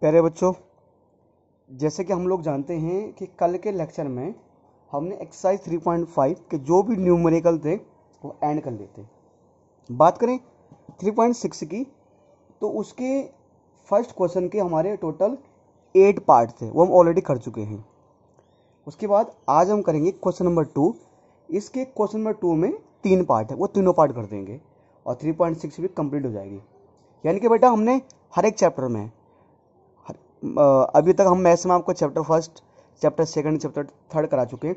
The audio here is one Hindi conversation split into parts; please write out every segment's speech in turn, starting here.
प्यारे बच्चों जैसे कि हम लोग जानते हैं कि कल के लेक्चर में हमने एक्सरसाइज 3.5 के जो भी न्यूमेरिकल थे वो एंड कर लेते बात करें 3.6 की तो उसके फर्स्ट क्वेश्चन के हमारे टोटल एट पार्ट थे वो हम ऑलरेडी कर चुके हैं उसके बाद आज हम करेंगे क्वेश्चन नंबर टू इसके क्वेश्चन नंबर टू में तीन पार्ट है वो तीनों पार्ट कर देंगे और थ्री पॉइंट सिक्स भी कंप्लीट हो जाएगी यानी कि बेटा हमने हर एक चैप्टर में अभी तक हम मैथ्स में आपको chapter first chapter second chapter third करा चुके हैं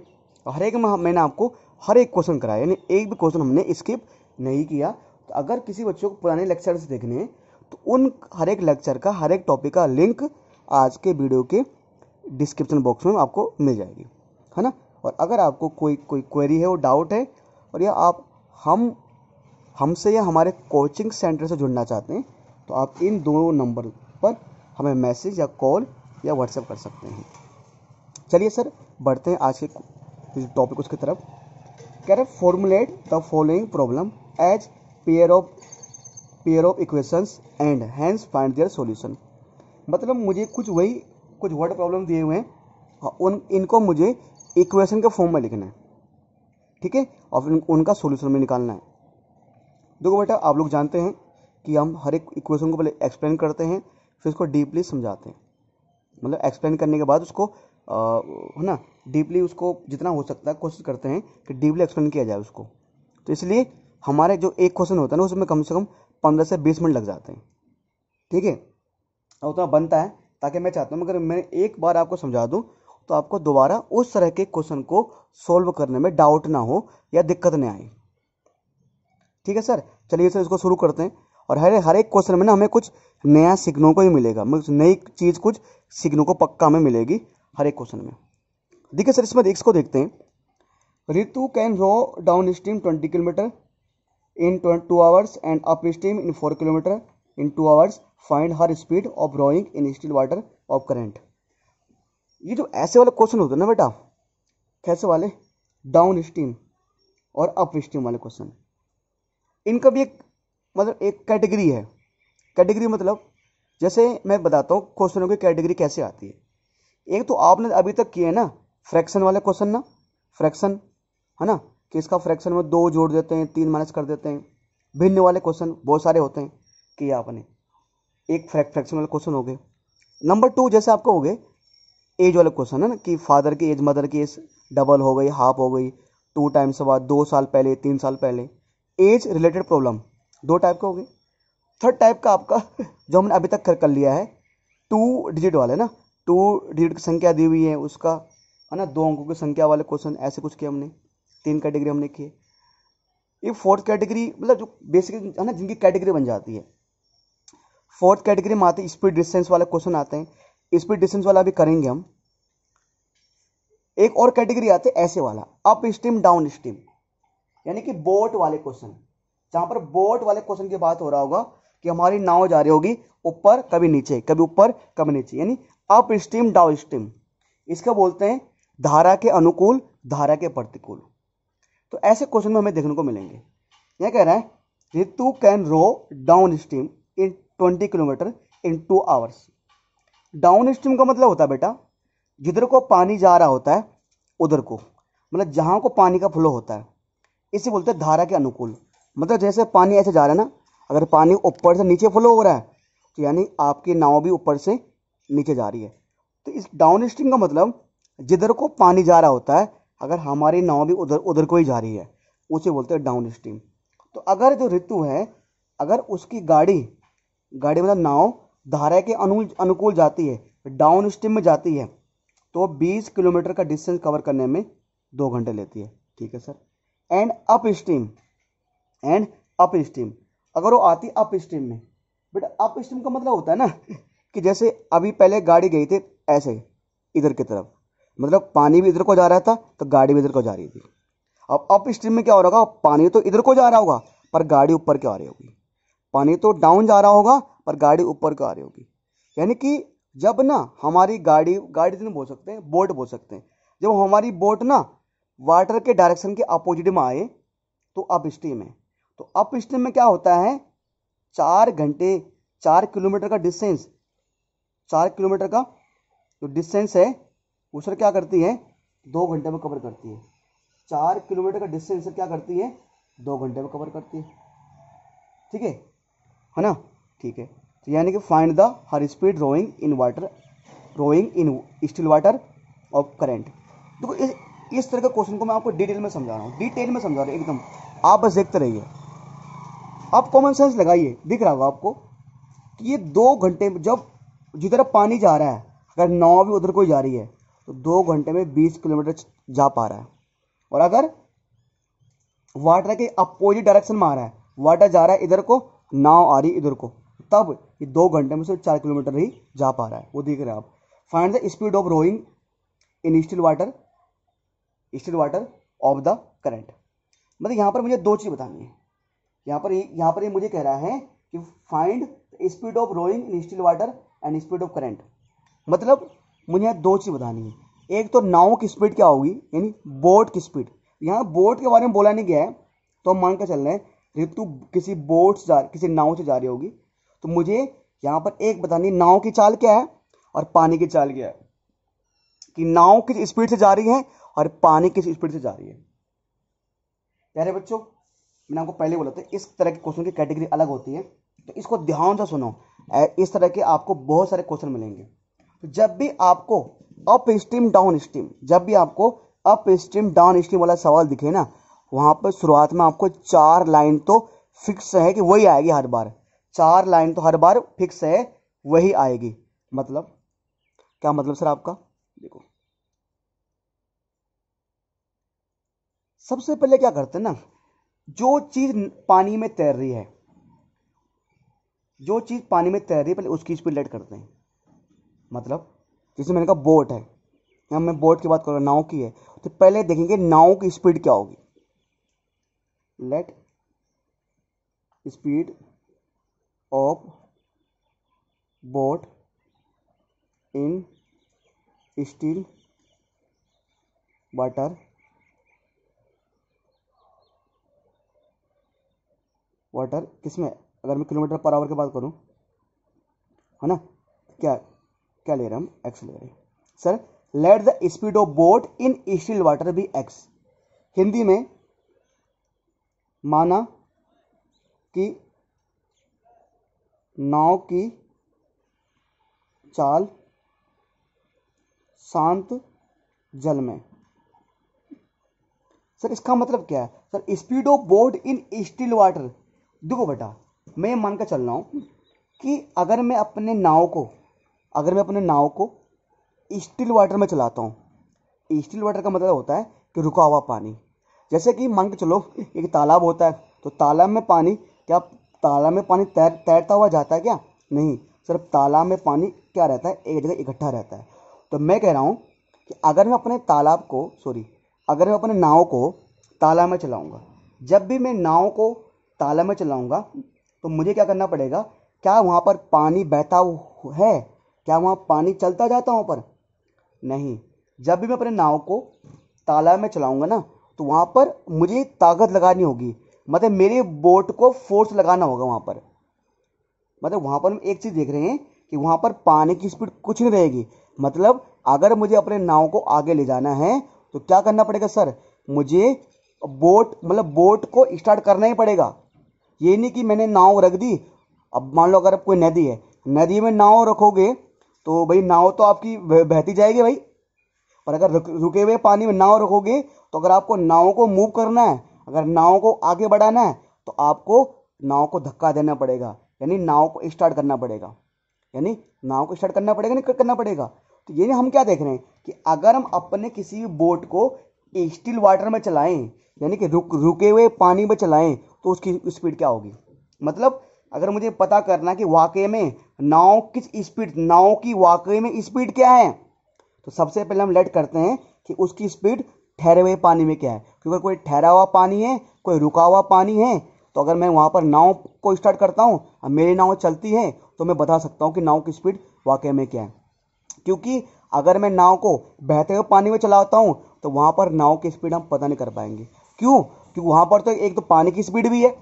हर एक में मैंने आपको हर एक क्वेश्चन कराया यानी एक भी क्वेश्चन हमने स्किप नहीं किया तो अगर किसी बच्चों को पुराने लेक्चर से देखने हैं तो उन हर एक लेक्चर का हर एक टॉपिक का लिंक आज के वीडियो के डिस्क्रिप्शन बॉक्स में आपको मिल जाएगी है ना और अगर आपको कोई कोई क्वेरी है वो डाउट है और या आप हम हमसे या हमारे कोचिंग सेंटर से जुड़ना चाहते हैं तो आप इन दो नंबर पर हमें मैसेज या कॉल या व्हाट्सएप कर सकते हैं चलिए सर बढ़ते हैं आज के टॉपिक उसकी तरफ कह रहे formulate the following problem as pair of pair of equations and hence find their solution मतलब मुझे कुछ वही कुछ वर्ड प्रॉब्लम दिए हुए हैं हाँ, उन इनको मुझे इक्वेशन के फॉर्म में लिखना है ठीक है और उनका सोल्यूशन में निकालना है देखो बेटा आप लोग जानते हैं कि हम हर एक इक्वेशन को पहले एक्सप्लेन करते हैं फिर उसको डीपली समझाते हैं मतलब एक्सप्लेन करने के बाद उसको है ना डीपली उसको जितना हो सकता है कोशिश करते हैं कि डीपली एक्सप्लेन किया जाए उसको तो इसलिए हमारे जो एक क्वेश्चन होता है ना उसमें कम से कम पंद्रह से बीस मिनट लग जाते हैं ठीक है और उतना बनता है ताकि मैं चाहता हूँ मगर मैं एक बार आपको समझा दूँ तो आपको दोबारा उस तरह के क्वेश्चन को सॉल्व करने में डाउट ना हो या दिक्कत ना आए ठीक है सर चलिए सर इसको शुरू करते हैं और हर हर एक क्वेश्चन में ना हमें कुछ नया सीखने को ही मिलेगा मतलब नई चीज़ कुछ सीखने को पक्का हमें मिलेगी हर एक क्वेश्चन में देखिए सर इसमें इसको देखते हैं Ritu can row downstream twenty kilometre in two hours and upstream in four kilometre in two hours find her speed of rowing in still water of current ये जो ऐसे वाले क्वेश्चन होते हैं ना बेटा कैसे वाले डाउन स्ट्रीम और अप स्ट्रीम वाले क्वेश्चन इनका भी एक मतलब एक कैटेगरी है कैटेगरी मतलब जैसे मैं बताता हूँ क्वेश्चनों की कैटेगरी कैसे आती है एक तो आपने अभी तक किए ना फ्रैक्शन वाले क्वेश्चन ना फ्रैक्शन है ना कि इसका फ्रैक्शन में दो जोड़ देते हैं तीन माइनस कर देते हैं भिन्न वाले क्वेश्चन बहुत सारे होते हैं कि आपने एक फ्रैक्शन वाले क्वेश्चन हो गए नंबर टू जैसे आपको हो गए एज वाले क्वेश्चन है ना कि फादर की एज मदर की एज डबल हो गई हाफ हो गई टू टाइम्स बाद दो साल पहले तीन साल पहले एज रिलेटेड प्रॉब्लम दो टाइप का हो गए थर्ड टाइप का आपका जो हमने अभी तक कर लिया है टू डिजिट वाले ना टू डिजिट की संख्या दी हुई है उसका है ना दो अंकों की संख्या वाले क्वेश्चन ऐसे कुछ किए हमने तीन कैटेगरी हमने किए ये फोर्थ कैटेगरी मतलब जो बेसिक है ना जिनकी कैटेगरी बन जाती है फोर्थ कैटेगरी में आते हैं स्पीड डिस्टेंस वाले क्वेश्चन आते हैं स्पीड डिस्टेंस वाला भी करेंगे हम एक और कैटेगरी आते ऐसे वाला अप स्टीम डाउन स्टीम यानी कि बोट वाले क्वेश्चन जहां पर बोट वाले क्वेश्चन की बात हो रहा होगा कि हमारी नाव जा रही होगी ऊपर कभी नीचे कभी ऊपर कभी नीचे यानी अप स्टीम डाउन स्टीम इसको बोलते हैं धारा के अनुकूल धारा के प्रतिकूल तो ऐसे क्वेश्चन में हमें देखने को मिलेंगे यह कह रहा है Ritu can row downstream in twenty kilometre in two hours downstream का मतलब होता है बेटा जिधर को पानी जा रहा होता है उधर को मतलब जहां को पानी का फ्लो होता है इसे बोलते हैं धारा के अनुकूल मतलब जैसे पानी ऐसे जा रहा है ना अगर पानी ऊपर से नीचे फ्लो हो रहा है तो यानी आपकी नाव भी ऊपर से नीचे जा रही है तो इस डाउन स्ट्रीम का मतलब जिधर को पानी जा रहा होता है अगर हमारी नाव भी उधर उधर को ही जा रही है उसे बोलते हैं डाउन स्ट्रीम तो अगर जो ऋतु है अगर उसकी गाड़ी गाड़ी मतलब नाव धारा के अनु अनुकूल जाती है डाउन स्ट्रीम में जाती है तो 20 किलोमीटर का डिस्टेंस कवर करने में दो घंटे लेती है ठीक है sir and upstream and upstream अगर वो आती अप स्ट्रीम में बेटा अप स्ट्रीम का मतलब होता है ना कि जैसे अभी पहले गाड़ी गई थी ऐसे इधर की तरफ मतलब पानी भी इधर को जा रहा था तो गाड़ी भी इधर को जा रही थी अब अप स्ट्रीम में क्या हो रहा होगा पानी तो इधर को जा रहा होगा पर गाड़ी ऊपर क्यों आ रही होगी पानी तो डाउन जा रहा होगा पर गाड़ी ऊपर क्यों आ रही होगी यानी कि जब ना हमारी गाड़ी गाड़ी तो नहीं बोल सकते हैं बोट बोल सकते हैं जब हमारी बोट ना वाटर के डायरेक्शन के अपोजिट में आए तो अप स्ट्रीम है तो अप स्ट्रीम में क्या होता है चार घंटे चार किलोमीटर का डिस्टेंस चार किलोमीटर का जो डिस्टेंस है उसर क्या करती है दो घंटे में कवर करती है चार किलोमीटर का डिस्टेंस क्या करती है दो घंटे में कवर करती है ठीक है है ना ठीक है तो यानी कि find the her speed rowing in water rowing in still water of current देखो इस इस तरह का क्वेश्चन को मैं आपको डिटेल में समझा रहा हूँ डिटेल में समझा रहा हूँ एकदम आप बस देखते रहिए आप कॉमन सेंस लगाइए दिख रहा होगा आपको कि ये दो घंटे में जब जिधर पानी जा रहा है अगर नाव भी उधर को जा रही है तो दो घंटे में बीस किलोमीटर जा पा रहा है और अगर वाटर के अपोजिट डायरेक्शन में आ रहा है वाटर जा रहा है इधर को नाव आ रही इधर को तब ये दो घंटे में सिर्फ चार किलोमीटर ही जा पा रहा है वो देख रहे हैं आप find the speed of rowing in still water still water of the current मतलब यहाँ पर मुझे दो चीज़ बतानी है यहाँ पर यहाँ पर ये मुझे कह रहा है कि find speed of rowing in still water and speed of current मतलब मुझे दो चीज़ बतानी है एक तो नाव की स्पीड क्या होगी यानी बोट की स्पीड यहाँ बोट के बारे में बोला नहीं गया है तो हम मान कर चल रहे हैं ऋतु किसी बोट से जा किसी नाव से जा रही होगी तो मुझे यहाँ पर एक बतानी नाव की चाल क्या है और पानी की चाल क्या है कि नाव किस स्पीड से जा रही है और पानी किस स्पीड से जा रही है प्यारे बच्चों मैंने आपको पहले बोला था इस तरह के क्वेश्चन की कैटेगरी अलग होती है तो इसको ध्यान से सुनो इस तरह के आपको बहुत सारे क्वेश्चन मिलेंगे तो जब भी आपको अप स्ट्रीम डाउन स्ट्रीम जब भी आपको अप स्ट्रीम डाउन स्ट्रीम वाला सवाल दिखे ना वहाँ पर शुरुआत में आपको चार लाइन तो फिक्स है कि वही आएगी हर बार चार लाइन तो हर बार फिक्स है वही आएगी मतलब क्या मतलब सर आपका देखो सबसे पहले क्या करते हैं ना जो चीज़ पानी में तैर रही है जो चीज़ पानी में तैर रही है पहले उसकी स्पीड लेट करते हैं मतलब जैसे मैंने कहा बोट है या मैं बोट की बात कर रहा नाव की है तो पहले देखेंगे नाव की स्पीड क्या होगी let speed of boat in still water water किस में अगर मैं किलोमीटर पर आवर की बात करूँ है ना क्या क्या ले रहे हम एक्स ले रहे sir let the speed of boat in still water भी एक्स हिंदी में माना कि नाव की चाल शांत जल में सर इसका मतलब क्या है sir speed of boat in still water देखो बेटा मैं ये मान कर चल रहा हूँ कि अगर मैं अपने नाव को अगर मैं अपने नाव को स्टिल वाटर में चलाता हूँ स्टिल वाटर का मतलब होता है कि रुका हुआ पानी जैसे कि मान के चलो एक तालाब होता है तो तालाब में पानी क्या तालाब में पानी तैर तैरता हुआ जाता है क्या नहीं सिर्फ तालाब में पानी क्या रहता है एक जगह इकट्ठा रहता है तो मैं कह रहा हूँ कि अगर मैं अपने तालाब को सॉरी अगर मैं अपने नाव को तालाब में चलाऊँगा जब भी मैं नाव को ताला में चलाऊँगा तो मुझे क्या करना पड़ेगा क्या वहाँ पर पानी बहता है क्या वहाँ पानी चलता जाता वहाँ पर नहीं जब भी मैं अपने नाव को तालाब में चलाऊँगा ना तो वहाँ पर मुझे ताकत लगानी होगी मतलब मेरे बोट को फोर्स लगाना होगा वहाँ पर मतलब वहाँ पर हम एक चीज़ देख रहे हैं कि वहाँ पर पानी की स्पीड कुछ नहीं रहेगी मतलब अगर मुझे अपने नाव को आगे ले जाना है तो क्या करना पड़ेगा सर मुझे बोट मतलब बोट को स्टार्ट करना ही पड़ेगा ये नहीं कि मैंने नाव रख दी अब मान लो अगर आप कोई नदी है नदी में नाव रखोगे तो भाई नाव तो आपकी बहती जाएगी भाई पर अगर रुके हुए पानी में नाव रखोगे तो अगर आपको नाव को मूव करना है अगर नाव को आगे बढ़ाना है तो आपको नाव को धक्का देना पड़ेगा यानी नाव को स्टार्ट करना पड़ेगा यानी नाव को स्टार्ट करना पड़ेगा नहीं करना पड़ेगा तो ये हम क्या देख रहे हैं कि अगर हम अपने किसी भी बोट को स्टिल वाटर में चलाएं यानी कि रुक रुके हुए पानी में चलाएं तो उसकी स्पीड क्या होगी मतलब अगर मुझे पता करना कि वाकई में नाव किस स्पीड नाव की वाकई में स्पीड क्या है तो सबसे पहले हम लेट करते हैं कि उसकी स्पीड ठहरे हुए पानी में क्या है क्योंकि कोई ठहरा हुआ पानी है कोई रुका हुआ पानी है तो अगर मैं वहाँ पर नाव को स्टार्ट करता हूँ और मेरी नाव चलती है तो मैं बता सकता हूँ कि नाव की स्पीड वाकई में क्या है क्योंकि अगर मैं नाव को बहते हुए पानी में चलाता हूँ तो वहाँ पर नाव की स्पीड हम पता नहीं कर पाएंगे क्यों क्योंकि वहाँ पर तो एक तो पानी की स्पीड भी है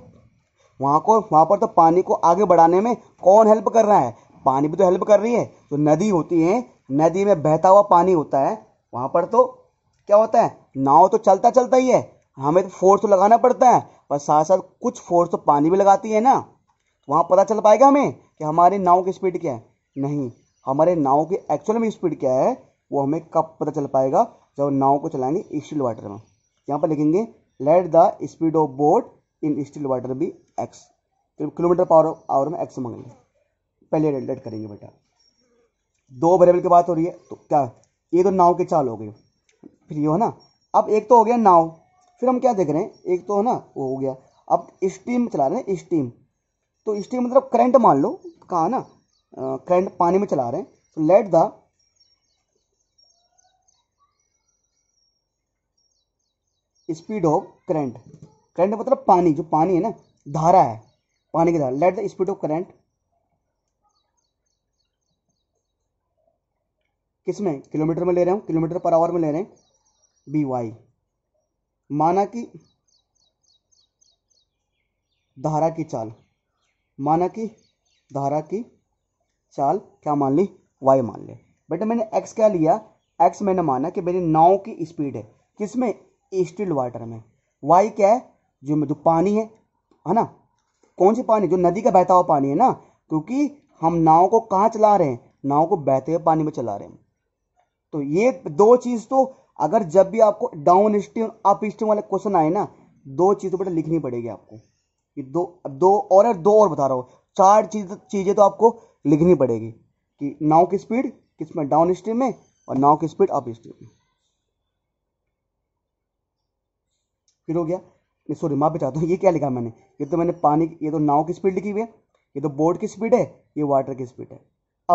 वहाँ को वहाँ पर तो पानी को आगे बढ़ाने में कौन हेल्प कर रहा है पानी भी तो हेल्प कर रही है तो नदी होती है नदी में बहता हुआ पानी होता है वहाँ पर तो क्या होता है नाव तो चलता चलता ही है हमें तो फोर्स तो लगाना पड़ता है पर साथ साथ कुछ फोर्स तो पानी भी लगाती है ना तो वहाँ पता चल पाएगा हमें कि हमारे नाव की स्पीड क्या है नहीं हमारे नाव की एक्चुअल में स्पीड क्या है वो हमें कब पता चल पाएगा जब नाव को चलाएंगे स्टील वाटर में यहाँ पर लिखेंगे let the speed of boat in still water be x kilometre power hour में एक्स मांग लें पहले लेट करेंगे बेटा दो वेरिएबल की बात हो रही है तो क्या ये तो नाव के चाल हो गए फिर ये हो ना अब एक तो हो गया नाव फिर हम क्या देख रहे हैं एक तो है ना वो हो गया अब स्टीम चला रहे हैं स्टीम तो स्टीम मतलब करंट मान लो कहा ना करंट पानी में चला रहे हैं तो let the speed of current current मतलब पानी जो पानी है ना धारा है पानी की धारा let the speed of current किसमें किलोमीटर में ले रहे हूं किलोमीटर पर आवर में ले रहे हैं बी वाई माना कि धारा की चाल माना कि धारा की चाल क्या मान ली वाई मान ले बेटा मैंने एक्स क्या लिया एक्स मैंने माना कि मेरी नाव की स्पीड है किसमें स्टिल वाटर में वाई क्या है जो जो पानी है है ना कौन सी पानी जो नदी का बहता हुआ पानी है ना क्योंकि हम नाव को कहाँ चला रहे हैं नाव को बहते हुए पानी में चला रहे हैं तो ये दो चीज़ तो अगर जब भी आपको डाउन स्ट्रीम अप स्ट्रीम वाले क्वेश्चन आए ना दो चीजों पर तो लिखनी पड़ेगी आपको ये दो दो और दो और बता रहा हूँ चार चीज चीज़ें तो आपको लिखनी पड़ेगी कि नाव की स्पीड किस में डाउन स्ट्रीम में और नाव की स्पीड अप स्ट्रीम में फिर हो गया सॉरी माफ पे चाहता हूँ ये क्या लिखा मैंने ये तो मैंने पानी ये तो नाव की स्पीड लिखी हुई है ये तो बोट की स्पीड है ये वाटर की स्पीड है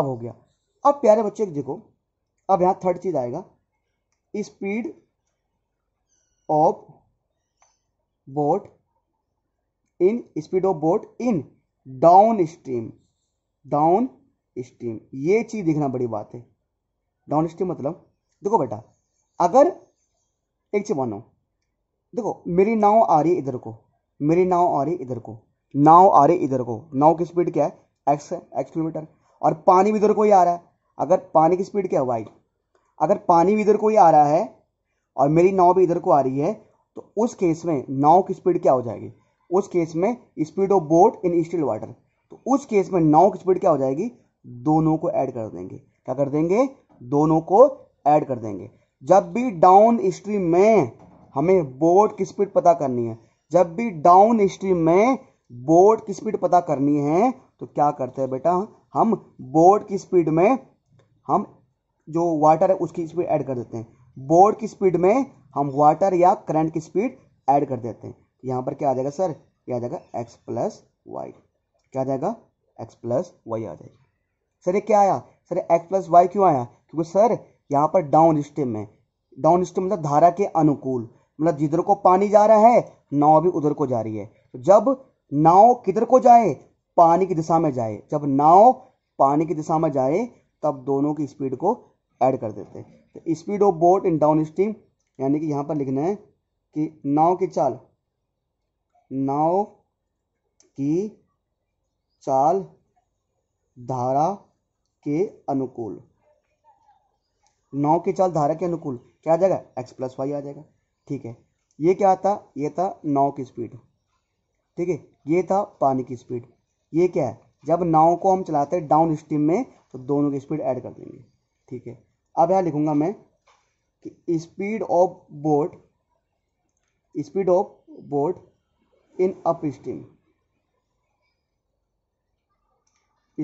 अब हो गया अब प्यारे बच्चे देखो अब यहाँ थर्ड चीज़ आएगा speed of boat in speed of boat in downstream downstream ये चीज़ देखना बड़ी बात है डाउन स्ट्रीम मतलब देखो बेटा अगर एक चीज मानो देखो मेरी नाव आ रही है इधर को मेरी नाव आ रही है इधर को नाव आ रही इधर को नाव की स्पीड क्या है एक्स है एक्स किलोमीटर और पानी भी इधर को ही आ रहा है अगर पानी की स्पीड क्या है वाई अगर पानी भी इधर को ही आ रहा है और मेरी नाव भी इधर को आ रही है तो उस केस में नाव की स्पीड क्या हो जाएगी उस केस में speed of boat in still water तो उस केस में नाव की स्पीड क्या हो जाएगी दोनों को ऐड कर देंगे क्या कर देंगे दोनों को ऐड कर देंगे जब भी डाउन स्ट्रीम में हमें बोट की स्पीड पता करनी है जब भी डाउन स्ट्रीम में बोट की स्पीड पता करनी है तो क्या करते हैं बेटा हम बोट की स्पीड में हम जो वाटर है उसकी स्पीड ऐड कर देते हैं बोट की स्पीड में हम वाटर या करंट की स्पीड ऐड कर देते हैं यहाँ पर क्या आ जाएगा सर यह आ जाएगा एक्स प्लस वाई क्या आ जाएगा एक्स प्लस वाई आ जाएगा सर ये क्या आया सर एक्स प्लस वाई क्यों आया क्योंकि सर यहाँ पर डाउन स्ट्रीम में डाउन स्ट्रीम मतलब धारा के अनुकूल मतलब जिधर को पानी जा रहा है नाव भी उधर को जा रही है तो जब नाव किधर को जाए पानी की दिशा में जाए जब नाव पानी की दिशा में जाए तब दोनों की स्पीड को ऐड कर देते हैं तो speed of boat in downstream यानी कि यहाँ पर लिखना है कि नाव की चाल नाव की चाल धारा के अनुकूल नाव की चाल धारा के अनुकूल क्या आ जाएगा एक्स प्लस वाई आ जाएगा ठीक है ये क्या था ये था नाव की स्पीड ठीक है ये था पानी की स्पीड ये क्या है जब नाव को हम चलाते हैं डाउन स्ट्रीम में तो दोनों की स्पीड ऐड कर देंगे ठीक है अब यहाँ लिखूंगा मैं कि speed of boat speed of boat in upstream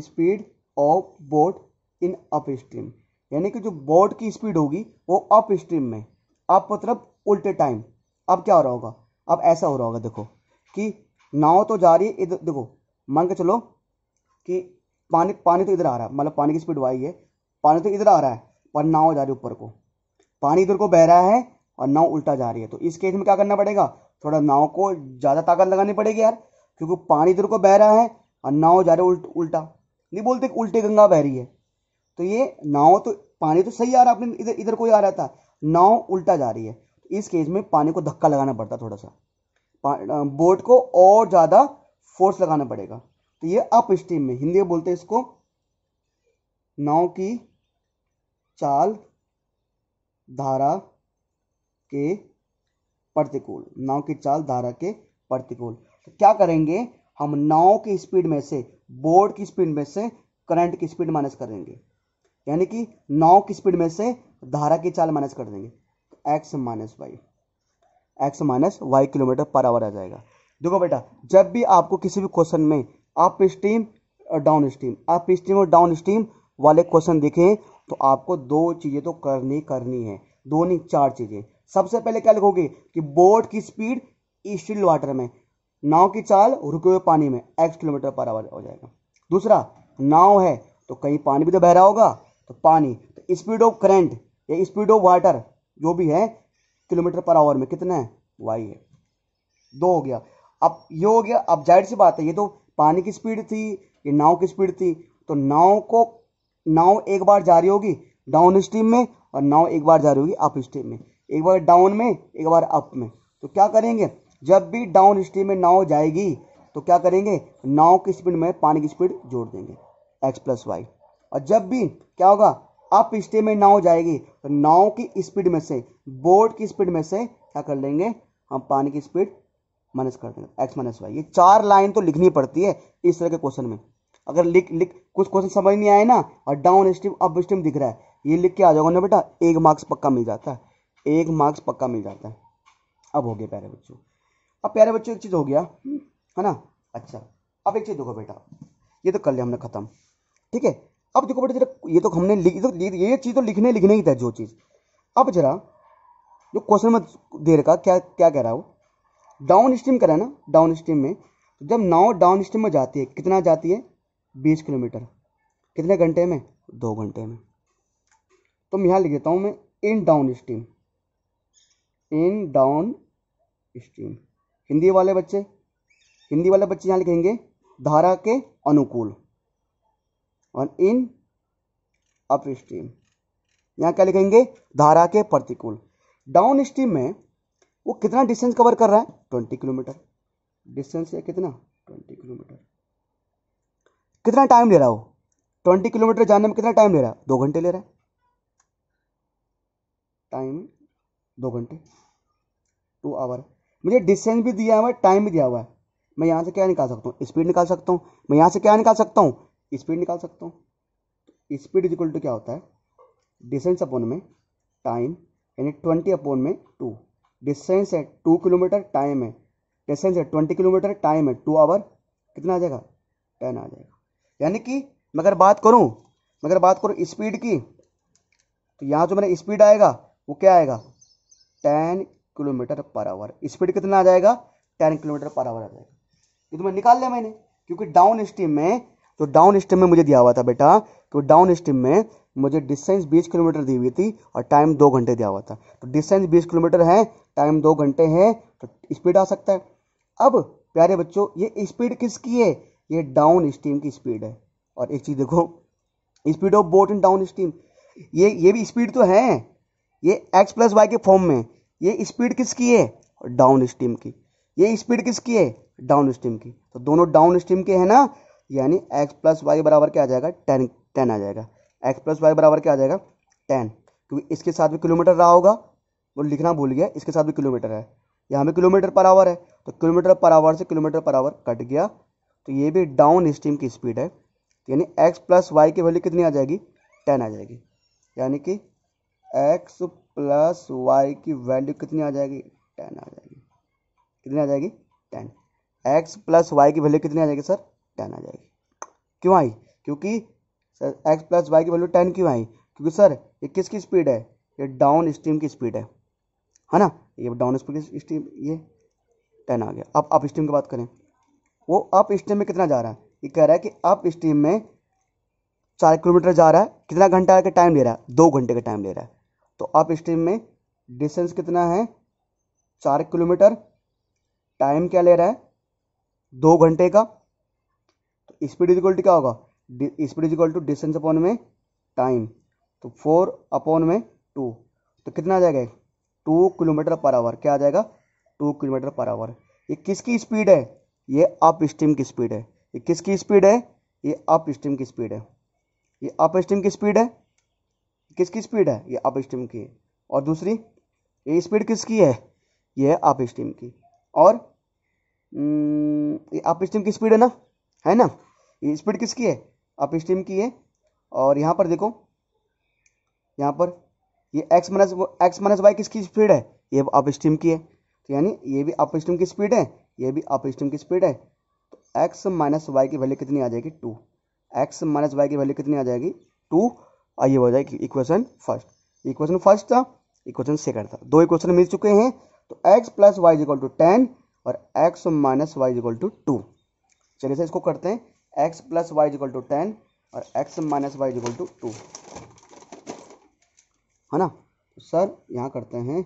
speed of boat in upstream यानी कि जो बोट की स्पीड होगी वो अप स्ट्रीम में अप मतलब उल्टे टाइम अब क्या हो रहा होगा अब ऐसा हो रहा होगा देखो कि नाव तो जा रही है इधर देखो मान के चलो कि पानी पानी तो इधर आ रहा है मतलब पानी की स्पीड वाई है पानी तो इधर आ रहा है पर नाव जा रही है ऊपर को पानी इधर को बह रहा है और नाव उल्टा जा रही है तो इस केस में क्या करना पड़ेगा थोड़ा नाव को ज़्यादा ताकत लगानी पड़ेगी यार क्योंकि पानी इधर को बह रहा है और नाव जा रहा है उल्टा नहीं बोलते उल्टी गंगा बह रही है तो ये नाव तो पानी तो सही आ रहा है अपने इधर इधर कोई आ रहा था नाव उल्टा जा रही है इस केस में पानी को धक्का लगाना पड़ता थोड़ा सा बोट को और ज़्यादा फोर्स लगाना पड़ेगा तो ये अप स्ट्रीम में हिंदी में बोलते हैं इसको नाव की चाल धारा के प्रतिकूल नाव की चाल धारा के प्रतिकूल तो क्या करेंगे हम नाव की स्पीड में से बोर्ड की स्पीड में से करंट की स्पीड माइनस करेंगे यानी कि नाव की स्पीड में से धारा की चाल माइनस कर देंगे x minus y x minus y kilometre per hour आ जाएगा देखो बेटा जब भी आपको किसी भी क्वेश्चन में अप स्ट्रीम और डाउन स्ट्रीम अप स्ट्रीम और डाउन स्ट्रीम वाले क्वेश्चन दिखे तो आपको दो चीज़ें तो करनी करनी है दो नहीं चार चीज़ें सबसे पहले क्या लिखोगे कि बोट की स्पीड स्टील वाटर में नाव की चाल रुके हुए पानी में एक्स किलोमीटर पर आवर हो जाएगा दूसरा नाव है तो कहीं पानी भी तो बह रहा होगा तो पानी तो स्पीड ऑफ करंट या स्पीड ऑफ वाटर जो भी है किलोमीटर पर आवर में कितना है वाई है दो हो गया अब ये हो गया अब जाहिर सी बात है ये तो पानी की स्पीड थी ये नाव की स्पीड थी तो नाव को नाव एक बार जा रही होगी डाउन स्ट्रीम में और नाव एक बार जा रही होगी अप स्ट्रीम में एक बार डाउन में एक बार अप में तो क्या करेंगे जब भी डाउन स्ट्रीम में नाव जाएगी तो क्या करेंगे नाव की स्पीड में पानी की स्पीड जोड़ देंगे एक्स प्लस वाई और जब भी क्या होगा अप स्टे में नाव जाएगी तो नाव की स्पीड में से बोट की स्पीड में से क्या कर लेंगे हम पानी की स्पीड माइनस कर देंगे एक्स माइनस वाई ये चार लाइन तो लिखनी पड़ती है इस तरह के क्वेश्चन में अगर लिख लिख कुछ क्वेश्चन समझ नहीं आए ना और डाउन स्ट्रीम अप स्ट्रीम दिख रहा है ये लिख के आ जाओगे ना बेटा एक मार्क्स पक्का मिल जाता है एक मार्क्स पक्का मिल जाता है अब हो गया प्यारे बच्चों अब प्यारे बच्चों एक चीज़ हो गया है ना अच्छा अब एक चीज़ देखो बेटा ये तो कर लिया हमने ख़त्म ठीक है अब देखो बेटा जरा ये तो हमने लिख तो ये चीज़ तो लिखने लिखने ही था जो चीज़ अब जरा जो क्वेश्चन में दे रखा क्या क्या कह रहा हो डाउन स्ट्रीम करा ना डाउन स्ट्रीम में तो जब नाव डाउन स्ट्रीम में जाती है कितना जाती है बीस किलोमीटर कितने घंटे में दो घंटे में तो मैं यहाँ लिख देता हूँ मैं in downstream in downstream Hindi वाले बच्चे हिंदी वाले बच्चे यहाँ लिखेंगे धारा के अनुकूल और इन अप स्ट्रीम यहाँ क्या लिखेंगे धारा के प्रतिकूल डाउन स्ट्रीम में वो कितना डिस्टेंस कवर कर रहा है ट्वेंटी किलोमीटर डिस्टेंस है कितना ट्वेंटी किलोमीटर कितना टाइम ले रहा हो ट्वेंटी किलोमीटर जाने में कितना टाइम ले रहा है दो घंटे ले रहा है टाइम दो घंटे टू आवर मुझे डिस्टेंस भी दिया हुआ है टाइम भी दिया हुआ है मैं यहाँ से क्या निकाल सकता हूँ स्पीड निकाल सकता हूँ मैं यहाँ से क्या निकाल सकता हूँ स्पीड निकाल सकता हूँ स्पीड इज इक्वल टू क्या होता है डिस्टेंस अपॉन में टाइम यानी ट्वेंटी अपॉन में टू डिस्टेंस है टू किलोमीटर टाइम है डिस्टेंस है ट्वेंटी किलोमीटर टाइम है टू आवर कितना आ जाएगा टेन आ जाएगा यानी कि मैं अगर बात करूँ मैं अगर बात करूँ स्पीड की तो यहाँ जो मेरा स्पीड आएगा वो क्या आएगा ten kilometre per hour speed कितना आ जाएगा टेन किलोमीटर पर आवर आ जाएगा ये तो मैं निकाल लिया मैंने क्योंकि डाउन स्ट्रीम में तो डाउन स्ट्रीम में मुझे दिया हुआ था बेटा कि डाउन स्ट्रीम में मुझे डिस्टेंस बीस किलोमीटर दी हुई थी और टाइम दो घंटे दिया हुआ था तो डिस्टेंस बीस किलोमीटर है टाइम दो घंटे है तो स्पीड आ सकता है अब प्यारे बच्चों ये स्पीड किसकी है ये डाउन स्ट्रीम की स्पीड है और एक चीज़ देखो speed of boat in downstream ये ये भी स्पीड तो है ये एक्स प्लस वाई के फॉर्म में ये स्पीड किसकी है डाउन स्ट्रीम की ये स्पीड किसकी है डाउन स्ट्रीम की तो दोनों डाउन स्ट्रीम के हैं ना यानी एक्स प्लस वाई बराबर क्या आ जाएगा टेन टेन आ जाएगा एक्स प्लस वाई बराबर क्या आ जाएगा टेन क्योंकि इसके साथ भी किलोमीटर रहा होगा वो लिखना भूल गया इसके साथ भी किलोमीटर है यहाँ भी किलोमीटर पर आवर है तो किलोमीटर पर आवर से किलोमीटर पर आवर कट गया तो ये भी डाउन स्ट्रीम की स्पीड है तो यानी एक्स प्लस वाई की वैल्यू कितनी आ जाएगी टेन आ जाएगी यानी कि एक्स प्लस वाई की वैल्यू कितनी आ जाएगी टेन आ जाएगी कितनी आ जाएगी टेन एक्स प्लस वाई की वैल्यू कितनी आ जाएगी सर टेन आ जाएगी क्यों आई क्योंकि सर एक्स प्लस वाई की वैल्यू टेन क्यों आई क्योंकि सर ये किसकी स्पीड है ये डाउन स्ट्रीम की स्पीड है है ना ये डाउन स्पीड की स्ट्रीम ये टेन आ गया अब अप स्ट्रीम की बात करें वो अप स्ट्रीम में कितना जा रहा है ये कह रहा है कि अप स्ट्रीम में चार किलोमीटर जा रहा है कितना घंटा का टाइम ले रहा है दो घंटे का टाइम ले रहा है तो अप स्ट्रीम में डिस्टेंस कितना है चार किलोमीटर टाइम क्या ले रहा है दो घंटे का स्पीड इज इक्वल टू क्या होगा speed is equal to distance upon में टाइम तो फोर अपॉन में टू तो कितना आ जाएगा टू किलोमीटर पर आवर क्या आ जाएगा टू किलोमीटर पर आवर ये किसकी स्पीड है ये अप स्टीम की स्पीड है ये किसकी स्पीड है ये अप स्टीम की स्पीड है ये अप स्टीम की स्पीड है किसकी स्पीड है ये अप स्टीम की और दूसरी ये स्पीड किसकी है ये अप स्टीम की और हम्म, ये अप स्टीम की स्पीड है ना है ना स्पीड किसकी है अप स्ट्रीम की है और यहाँ पर देखो यहाँ पर ये x minus x minus y किसकी स्पीड है ये अप स्ट्रीम की है तो यानी ये भी अप स्ट्रीम की स्पीड है ये भी अप स्ट्रीम की स्पीड है तो एक्स माइनस वाई की वैल्यू कितनी आ जाएगी टू एक्स माइनस वाई की वैल्यू कितनी आ जाएगी टू और ये हो जाएगी इक्वेशन फर्स्ट इक्वेशन फर्स्ट था इक्वेशन सेकंड था दो इक्वेशन मिल चुके हैं तो x plus y equal to ten और x minus y equal to two चलिए सर इसको करते हैं x plus y equal to ten और x minus y equal to to है ना तो सर यहाँ करते हैं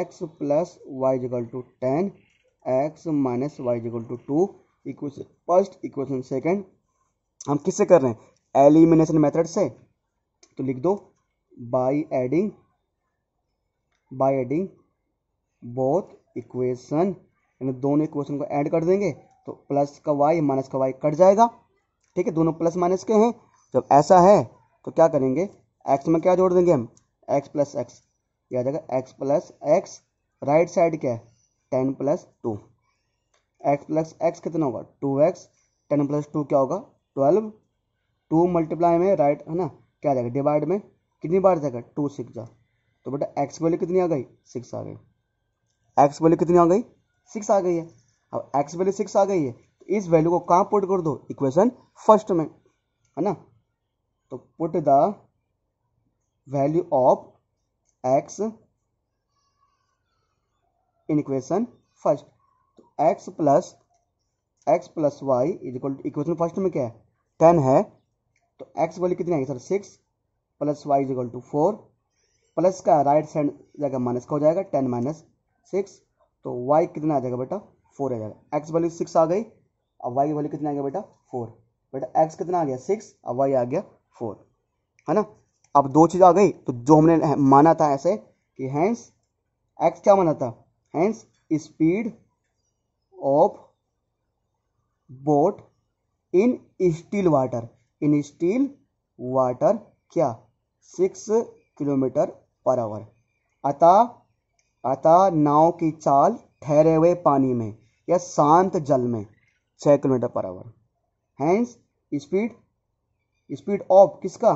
x plus y equal to ten x minus y equal to two equation first equation second हम किससे कर रहे हैं एलिमिनेशन मेथड से तो लिख दो by adding by adding both equation यानी दोनों इक्वेशन को ऐड कर देंगे तो प्लस का वाई माइनस का वाई कट जाएगा ठीक है दोनों प्लस माइनस के हैं जब ऐसा है तो क्या करेंगे एक्स में क्या जोड़ देंगे हम एक्स प्लस एक्स यह आ जाएगा x plus x right side क्या है ten plus two x plus x कितना होगा two x ten plus two क्या होगा ट्वेल्व टू मल्टीप्लाई में राइट है ना क्या जाएगा डिवाइड में कितनी बार जाएगा टू सिक्स जा तो बेटा एक्स वैल्यू कितनी आ गई सिक्स आ गई एक्स वैल्यू कितनी आ गई सिक्स आ गई है अब एक्स वैल्यू सिक्स आ गई है तो इस वैल्यू को कहाँ पुट कर दो इक्वेशन फर्स्ट में है ना तो put the value of x in equation first तो x plus x plus y is equal to equation first में क्या है टेन है तो एक्स वैल्यू कितनी आएगी sir six plus y is equal to four plus का राइट साइड जाएगा माइनस का हो जाएगा टेन माइनस सिक्स तो वाई कितना आ जाएगा बेटा फोर आ जाएगा एक्स वैल्यू सिक्स आ गई अब वाई की वैल्यू कितनी आ गया बेटा फोर बेटा एक्स कितना आ गया सिक्स अब वाई आ गया फोर है ना अब दो चीज़ आ गई तो जो हमने माना था ऐसे कि हैंस एक्स क्या माना था hence speed of boat in still water in still water क्या सिक्स किलोमीटर पर आवर अतः अतः नाव की चाल ठहरे हुए पानी में या शांत जल में छः kilometre per hour hence speed speed of किसका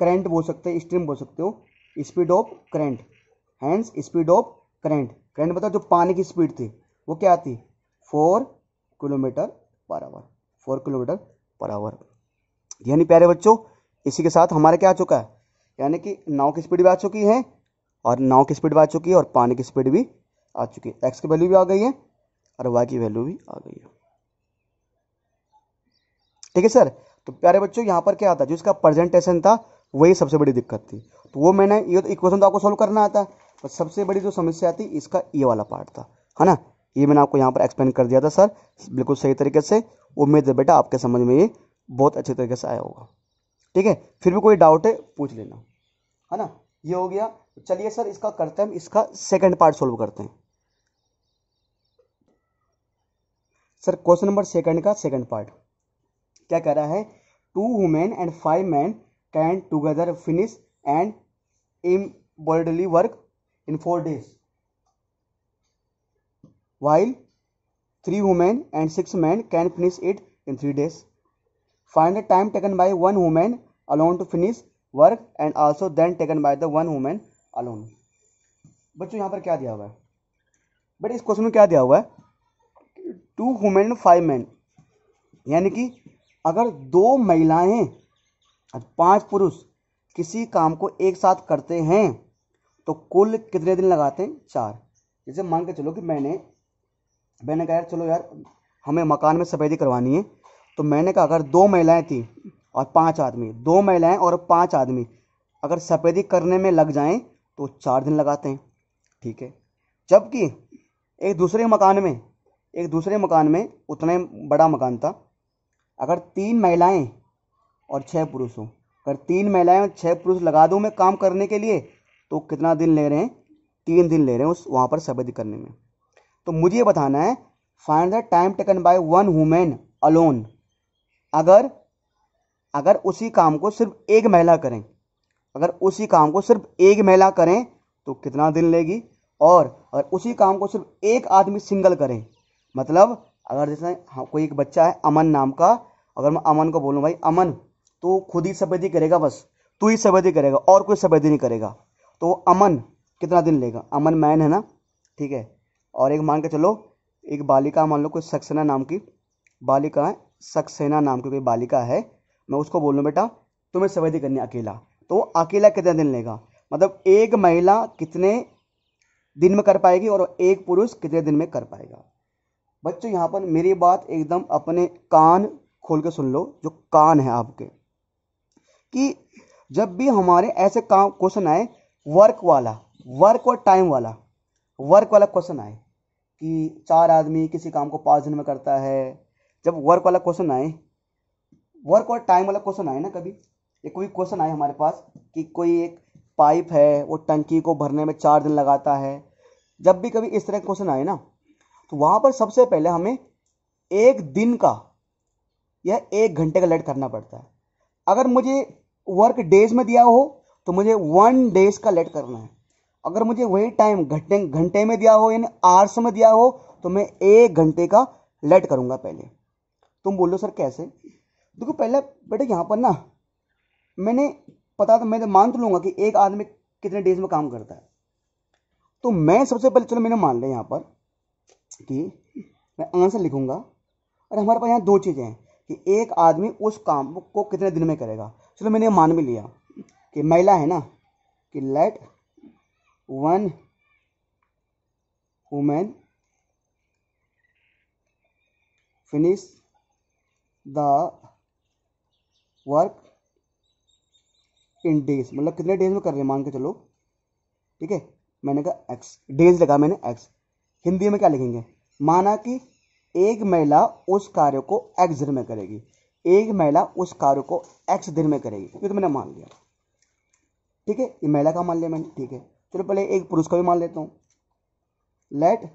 करंट बोल सकते हैं स्ट्रीम बोल सकते हो speed of current hence speed of current current बताओ जो पानी की स्पीड थी वो क्या थी four kilometre per hour four kilometre per hour यानी प्यारे बच्चों इसी के साथ हमारा क्या आ चुका है यानी कि नाव की स्पीड भी आ चुकी है और नाव की स्पीड भी आ चुकी है और पानी की स्पीड भी आ चुकी है एक्स की वैल्यू भी आ गई है और वाई की वैल्यू भी आ गई है ठीक है सर तो प्यारे बच्चों यहाँ पर क्या आता जो इसका प्रेजेंटेशन था वही सबसे बड़ी दिक्कत थी तो वो मैंने ये तो इक्वेशन तो आपको सोल्व करना आता है पर सबसे बड़ी जो समस्या थी इसका ये वाला पार्ट था है ना ये मैंने आपको यहाँ पर एक्सप्लेन कर दिया था सर बिल्कुल सही तरीके से उम्मीद है बेटा आपके समझ में ये बहुत अच्छे तरीके से आया होगा ठीक है फिर भी कोई डाउट है पूछ लेना है ना ये हो गया चलिए सर इसका करते हैं हम इसका सेकंड पार्ट सॉल्व करते हैं सर क्वेश्चन नंबर सेकंड का सेकंड पार्ट क्या कह रहा है two women and five man can together finish and embroidery work in four days while three women and six man can finish it in three days find the time taken by one women alone to finish work and also then taken by the one women alone बच्चों यहां पर क्या दिया हुआ है बट इस क्वेश्चन में क्या दिया हुआ है टू वुमेन फाइव मैन यानी कि अगर दो महिलाएं और पांच पुरुष किसी काम को एक साथ करते हैं तो कुल कितने दिन लगाते हैं चार जैसे मान के चलो कि मैंने मैंने कहा यार चलो यार हमें मकान में सफेदी करवानी है तो मैंने कहा अगर दो महिलाएं थी और पांच आदमी दो महिलाएं और पांच आदमी अगर सफेदी करने में लग जाएं तो चार दिन लगाते हैं ठीक है जबकि एक दूसरे मकान में एक दूसरे मकान में उतना ही बड़ा मकान था अगर तीन महिलाएं और छह पुरुष हो अगर तीन महिलाएं और छह पुरुष लगा दूं मैं काम करने के लिए तो कितना दिन ले रहे हैं तीन दिन ले रहे हैं उस वहाँ पर सबद करने में तो मुझे ये बताना है find the time taken by one women alone अगर अगर उसी काम को सिर्फ एक महिला करें अगर उसी काम को सिर्फ एक महिला करें तो कितना दिन लेगी और अगर उसी काम को सिर्फ एक आदमी सिंगल करें मतलब अगर जैसे हाँ कोई एक बच्चा है अमन नाम का अगर मैं अमन को बोलूँ भाई अमन तो खुद ही सफेदी करेगा बस तू ही सफेदी करेगा और कोई सफेदी नहीं करेगा तो अमन कितना दिन लेगा अमन मैन है ना ठीक है और एक मान के चलो एक बालिका मान लो कोई सक्सेना नाम की बालिका है सक्सेना नाम की कोई बालिका है मैं उसको बोल लूँ बेटा तुम्हें सफेदी करनी अकेला तो अकेला कितना दिन लेगा मतलब एक महिला कितने दिन में कर पाएगी और एक पुरुष कितने दिन में कर पाएगा बच्चों यहाँ पर मेरी बात एकदम अपने कान खोल के सुन लो जो कान है आपके कि जब भी हमारे ऐसे काम क्वेश्चन आए वर्क वाला वर्क और टाइम वाला वर्क वाला क्वेश्चन आए कि चार आदमी किसी काम को पाँच दिन में करता है जब वर्क वाला क्वेश्चन आए वर्क और टाइम वाला क्वेश्चन आए ना कभी ये कोई क्वेश्चन आए हमारे पास कि कोई एक पाइप है वो टंकी को भरने में चार दिन लगाता है जब भी कभी इस तरह के क्वेश्चन आए ना तो वहां पर सबसे पहले हमें एक दिन का या एक घंटे का लेट करना पड़ता है अगर मुझे वर्क डेज में दिया हो तो मुझे वन डेज का लेट करना है अगर मुझे वही टाइम घंटे घंटे में दिया हो यानी आर्स में दिया हो तो मैं एक घंटे का लेट करूंगा पहले तुम बोलो सर कैसे देखो पहले बेटा यहाँ पर ना मैंने पता था मैं तो मान तो लूंगा कि एक आदमी कितने डेज में काम करता है तो मैं सबसे पहले चलो मैंने मान लिया यहाँ पर कि मैं आंसर लिखूंगा और हमारे पास यहाँ दो चीज़ें हैं कि एक आदमी उस काम को कितने दिन में करेगा चलो मैंने मान भी लिया कि महिला है ना कि let one women finish the work in days मतलब कितने डेज में कर रहे हैं मान के चलो ठीक है मैंने कहा एक्स डेज लगा मैंने एक्स हिंदी में क्या लिखेंगे माना कि एक महिला उस कार्य को एक्स दिन में करेगी एक महिला उस कार्य को एक्स दिन में करेगी ये तो मैंने मान लिया ठीक है ये महिला का मान लिया मैंने ठीक है चलो पहले एक पुरुष का भी मान लेता हूँ लेट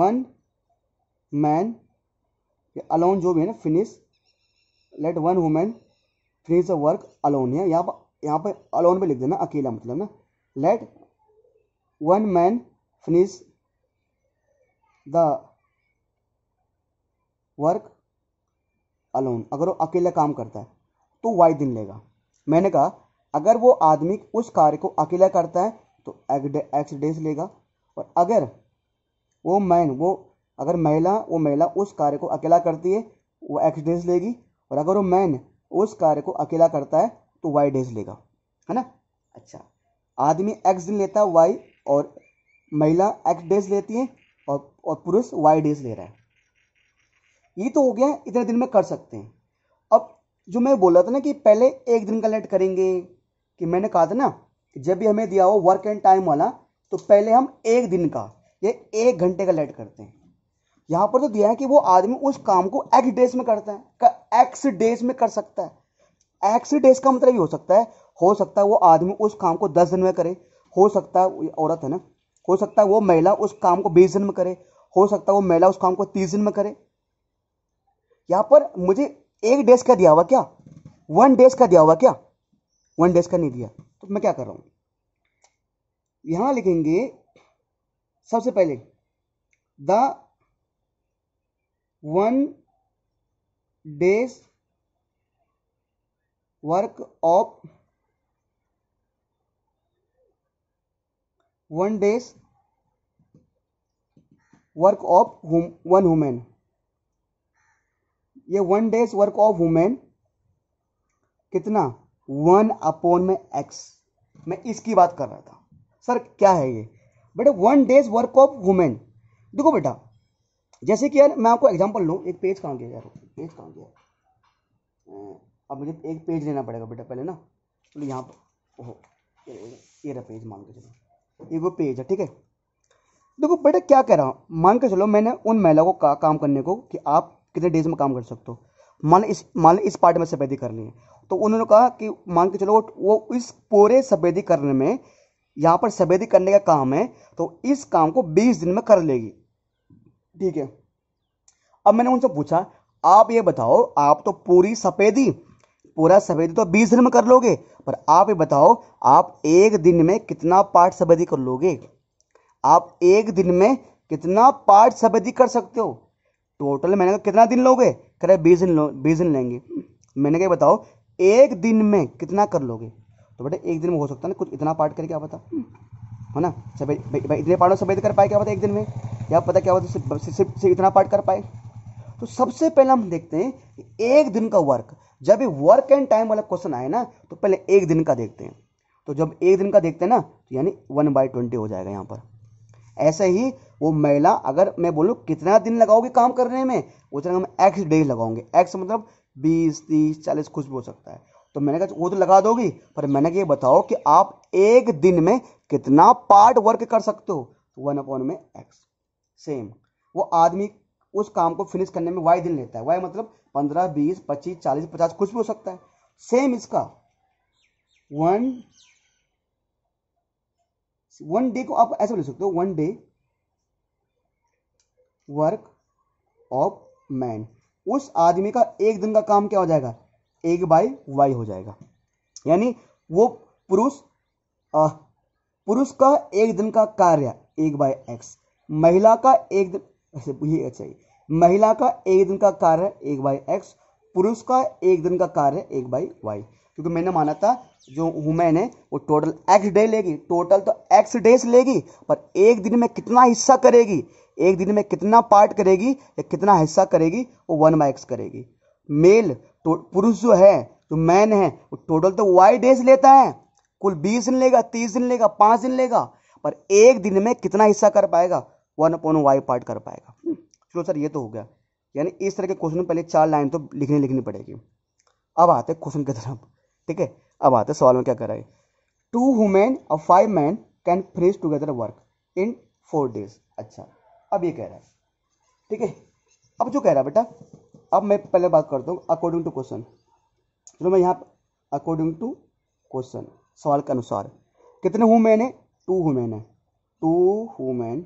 वन मैन अलोन जो भी है ना finish let one women finish a work alone है यहाँ पर यहाँ पर अलोन पे लिख देना अकेला मतलब ना let one man finish the work alone अगर वो अकेला काम करता है तो वाई दिन लेगा मैंने कहा अगर वो आदमी उस कार्य को अकेला करता है तो एक्स डेज लेगा और अगर वो मैन वो अगर महिला वो महिला उस कार्य को अकेला करती है वो एक्स डेज लेगी और अगर वो मैन उस कार्य को अकेला करता है तो वाई डेज लेगा है ना अच्छा आदमी एक्स दिन लेता है वाई और महिला एक्स डेज लेती है और और पुरुष वाई डेज ले रहा है ये तो हो गया इतने दिन में कर सकते हैं अब जो मैं बोला था ना कि पहले एक दिन का लेट करेंगे कि मैंने कहा था ना कि जब भी हमें दिया हो वर्क एंड टाइम वाला तो पहले हम एक दिन का या एक घंटे का लेट करते हैं यहाँ पर तो दिया है कि वो आदमी उस काम को एक्स डेज में करता है एक्स डेज में कर सकता है एक्स डेज का मतलब ये हो सकता है हो सकता है वो आदमी उस काम को दस दिन में करे हो सकता है औरत है ना हो सकता है वो महिला उस काम को बीस दिन में करे हो सकता है वो महिला उस काम को तीस दिन में करे यहां पर मुझे एक डेज का दिया हुआ क्या वन डेज का दिया हुआ क्या वन डेज का नहीं दिया तो मैं क्या कर रहा हूं यहां लिखेंगे सबसे पहले the one days work of one days work of one women ये one days work of women कितना वन अपॉन में एक्स मैं इसकी बात कर रहा था सर क्या है ये बेटा one days work of women देखो बेटा जैसे कि यार मैं आपको एग्जांपल लूँ एक पेज कहाँ गया यार पेज कहाँ गया अब मुझे एक पेज लेना पड़ेगा बेटा पहले ना चलो यहाँ पर ओहो ये रहा पेज मांग के चलो ये वो पेज है ठीक है देखो बेटा क्या कह रहा हूँ मान के चलो मैंने उन महिला को का, काम करने को कि आप कितने डेज में काम कर सकते हो मान इस मान इस पार्ट में सफेदी करनी है तो उन्होंने कहा कि मान के चलो वो इस पूरे सफेदी करने में यहाँ पर सफेदी करने का काम है तो इस काम को बीस दिन में कर लेगी ठीक है अब मैंने उनसे पूछा आप ये बताओ आप तो पूरी सफेदी पूरा सफेदी तो बीस दिन में कर लोगे पर आप ये बताओ आप एक दिन में कितना पार्ट सफेदी कर लोगे आप एक दिन में कितना पार्ट सफेदी कर सकते हो टोटल मैंने कहा कितना दिन लोगे कह रहे बीस दिन लो बीस दिन लेंगे मैंने कहा बताओ एक दिन में कितना कर लोगे तो बेटे एक दिन में हो सकता है ना कुछ इतना पार्ट करके आप बताओ है ना सफेद इतने पार्टों सफेद कर पाए क्या पता एक दिन में या पता क्या होता सिर्फ सिर्फ इतना पार्ट कर पाए तो सबसे पहले हम देखते हैं एक दिन का वर्क जब ये वर्क एंड टाइम वाला क्वेश्चन आए ना तो पहले एक दिन का देखते हैं तो जब एक दिन का देखते हैं ना तो यानी वन बाई ट्वेंटी हो जाएगा यहाँ पर ऐसे ही वो महिला अगर मैं बोलूँ कितना दिन लगाओगे काम करने में उतना हम एक्स डे लगाओगे एक्स मतलब बीस तीस चालीस कुछ भी हो सकता है तो मैंने कहा वो तो लगा दोगी पर मैंने ये बताओ कि आप एक दिन में कितना पार्ट वर्क कर सकते हो वन तो अपॉन में एक्स सेम वो आदमी उस काम को फिनिश करने में वाई दिन लेता है वाई मतलब पंद्रह बीस पच्चीस चालीस पचास कुछ भी हो सकता है सेम इसका वन वन डे को आप ऐसे लिख सकते हो one day work of man उस आदमी का एक दिन का काम क्या हो जाएगा एक बाई वाई हो जाएगा यानी वो पुरुष पुरुष का एक दिन का कार्य एक बाय एक्स महिला का एक दिन ये अच्छा महिला का एक दिन का कार्य एक बाई एक्स पुरुष का एक दिन का कार्य एक बाई वाई क्योंकि मैंने माना था जो वुमेन है वो टोटल एक्स डे लेगी टोटल तो एक्स डेज लेगी पर एक दिन में कितना हिस्सा करेगी एक दिन में कितना पार्ट करेगी या कितना हिस्सा करेगी वो वन बाई एक्स करेगी मेल तो पुरुष जो है जो मैन है वो टोटल तो वाई डेज लेता है कुल बीस दिन लेगा तीस दिन लेगा पाँच दिन लेगा पर एक दिन में कितना हिस्सा कर पाएगा वन अपॉन वाई पार्ट कर पाएगा चलो सर ये तो हो गया यानी इस तरह के क्वेश्चन में पहले चार लाइन तो लिखने लिखनी पड़ेगी अब आते हैं क्वेश्चन की तरफ ठीक है अब आते हैं सवाल में क्या कर करा है टू हुमेन और five man can finish together work in four days अच्छा अब ये कह रहा है ठीक है अब जो कह रहा है बेटा अब मैं पहले बात करता हूँ अकॉर्डिंग टू क्वेश्चन चलो मैं यहाँ अकॉर्डिंग टू क्वेश्चन सवाल के अनुसार कितने हुमेन है टू हुमेन है टू हुमेन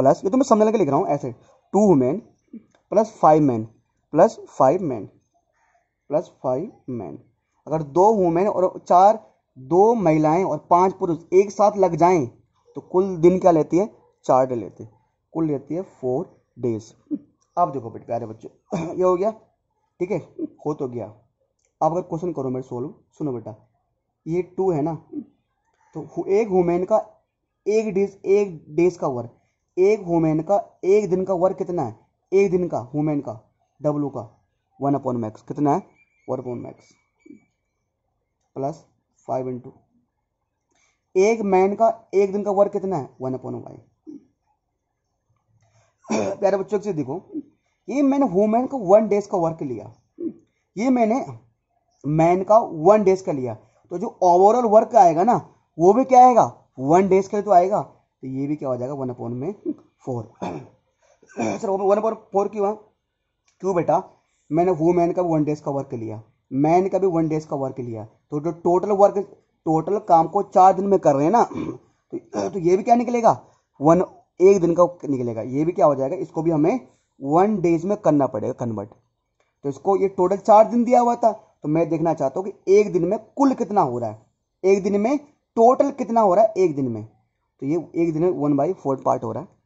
प्लस ये तो मैं समझने के लिख रहा हूँ ऐसे two women plus five man plus five man plus five man अगर दो वुमेन और चार दो महिलाएं और पांच पुरुष एक साथ लग जाएं तो कुल दिन क्या लेती है चार डे लेती है कुल लेती है फोर डेज आप देखो बेटे प्यारे बच्चों ये हो गया ठीक है हो तो गया आप अगर क्वेश्चन करो मेरे सोल्व सुनो बेटा ये टू है ना तो एक वुमेन का एक डेज एक डेज का वर्क एक वुमेन का एक दिन का वर्क कितना है एक दिन का वुमेन का डब्लू का वन अपॉन मैक्स कितना है one upon max plus five into एक मैन का एक दिन का वर्क कितना है वन अपॉन वाई प्यारे बच्चों से देखो ये मैंने वुमेन का वन डेज का वर्क लिया ये मैंने मैन का वन डेज का लिया तो जो ओवरऑल वर्क आएगा ना वो भी क्या आएगा वन डेज का तो आएगा तो ये भी क्या हो जाएगा वन अपॉन में four sir one upon four क्यों है क्यों बेटा मैंने वुमेन का भी वन डेज का वर्क लिया मैन का भी वन डेज का वर्क लिया तो जो टोटल वर्क टोटल काम को चार दिन में कर रहे हैं ना तो, तो ये भी क्या निकलेगा वन एक दिन का निकलेगा ये भी क्या हो जाएगा इसको भी हमें वन डेज में करना पड़ेगा कन्वर्ट तो इसको ये टोटल चार दिन दिया हुआ था तो मैं देखना चाहता हूँ कि एक दिन में कुल कितना हो रहा है एक दिन में टोटल कितना हो रहा है एक दिन में तो ये एक दिन में वन बाई फोर्थ पार्ट हो रहा है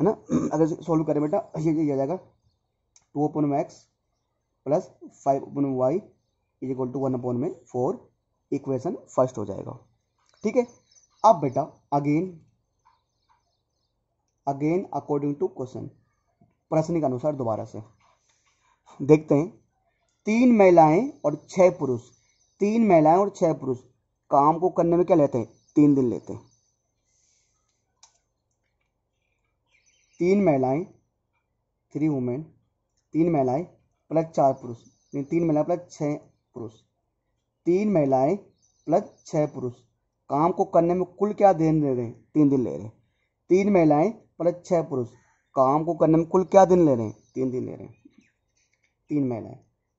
है ना अगर सॉल्व करें बेटा ये ये आ जाएगा two upon x plus five upon y is equal to one upon में फोर इक्वेशन फर्स्ट हो जाएगा ठीक है अब बेटा again again according to question प्रश्न के अनुसार दोबारा से देखते हैं तीन महिलाएं और छह पुरुष तीन महिलाएं और छह पुरुष काम को करने में क्या लेते हैं तीन दिन लेते हैं तीन महिलाएं थ्री वुमेन तीन महिलाएं प्लस चार पुरुष तीन महिलाएं प्लस छः पुरुष तीन महिलाएं प्लस छः पुरुष काम को करने में कुल क्या दिन ले रहे हैं तीन दिन ले रहे हैं तीन महिलाएं प्लस छः पुरुष काम को करने में कुल क्या दिन ले रहे हैं तीन दिन ले रहे हैं तीन महिलाएं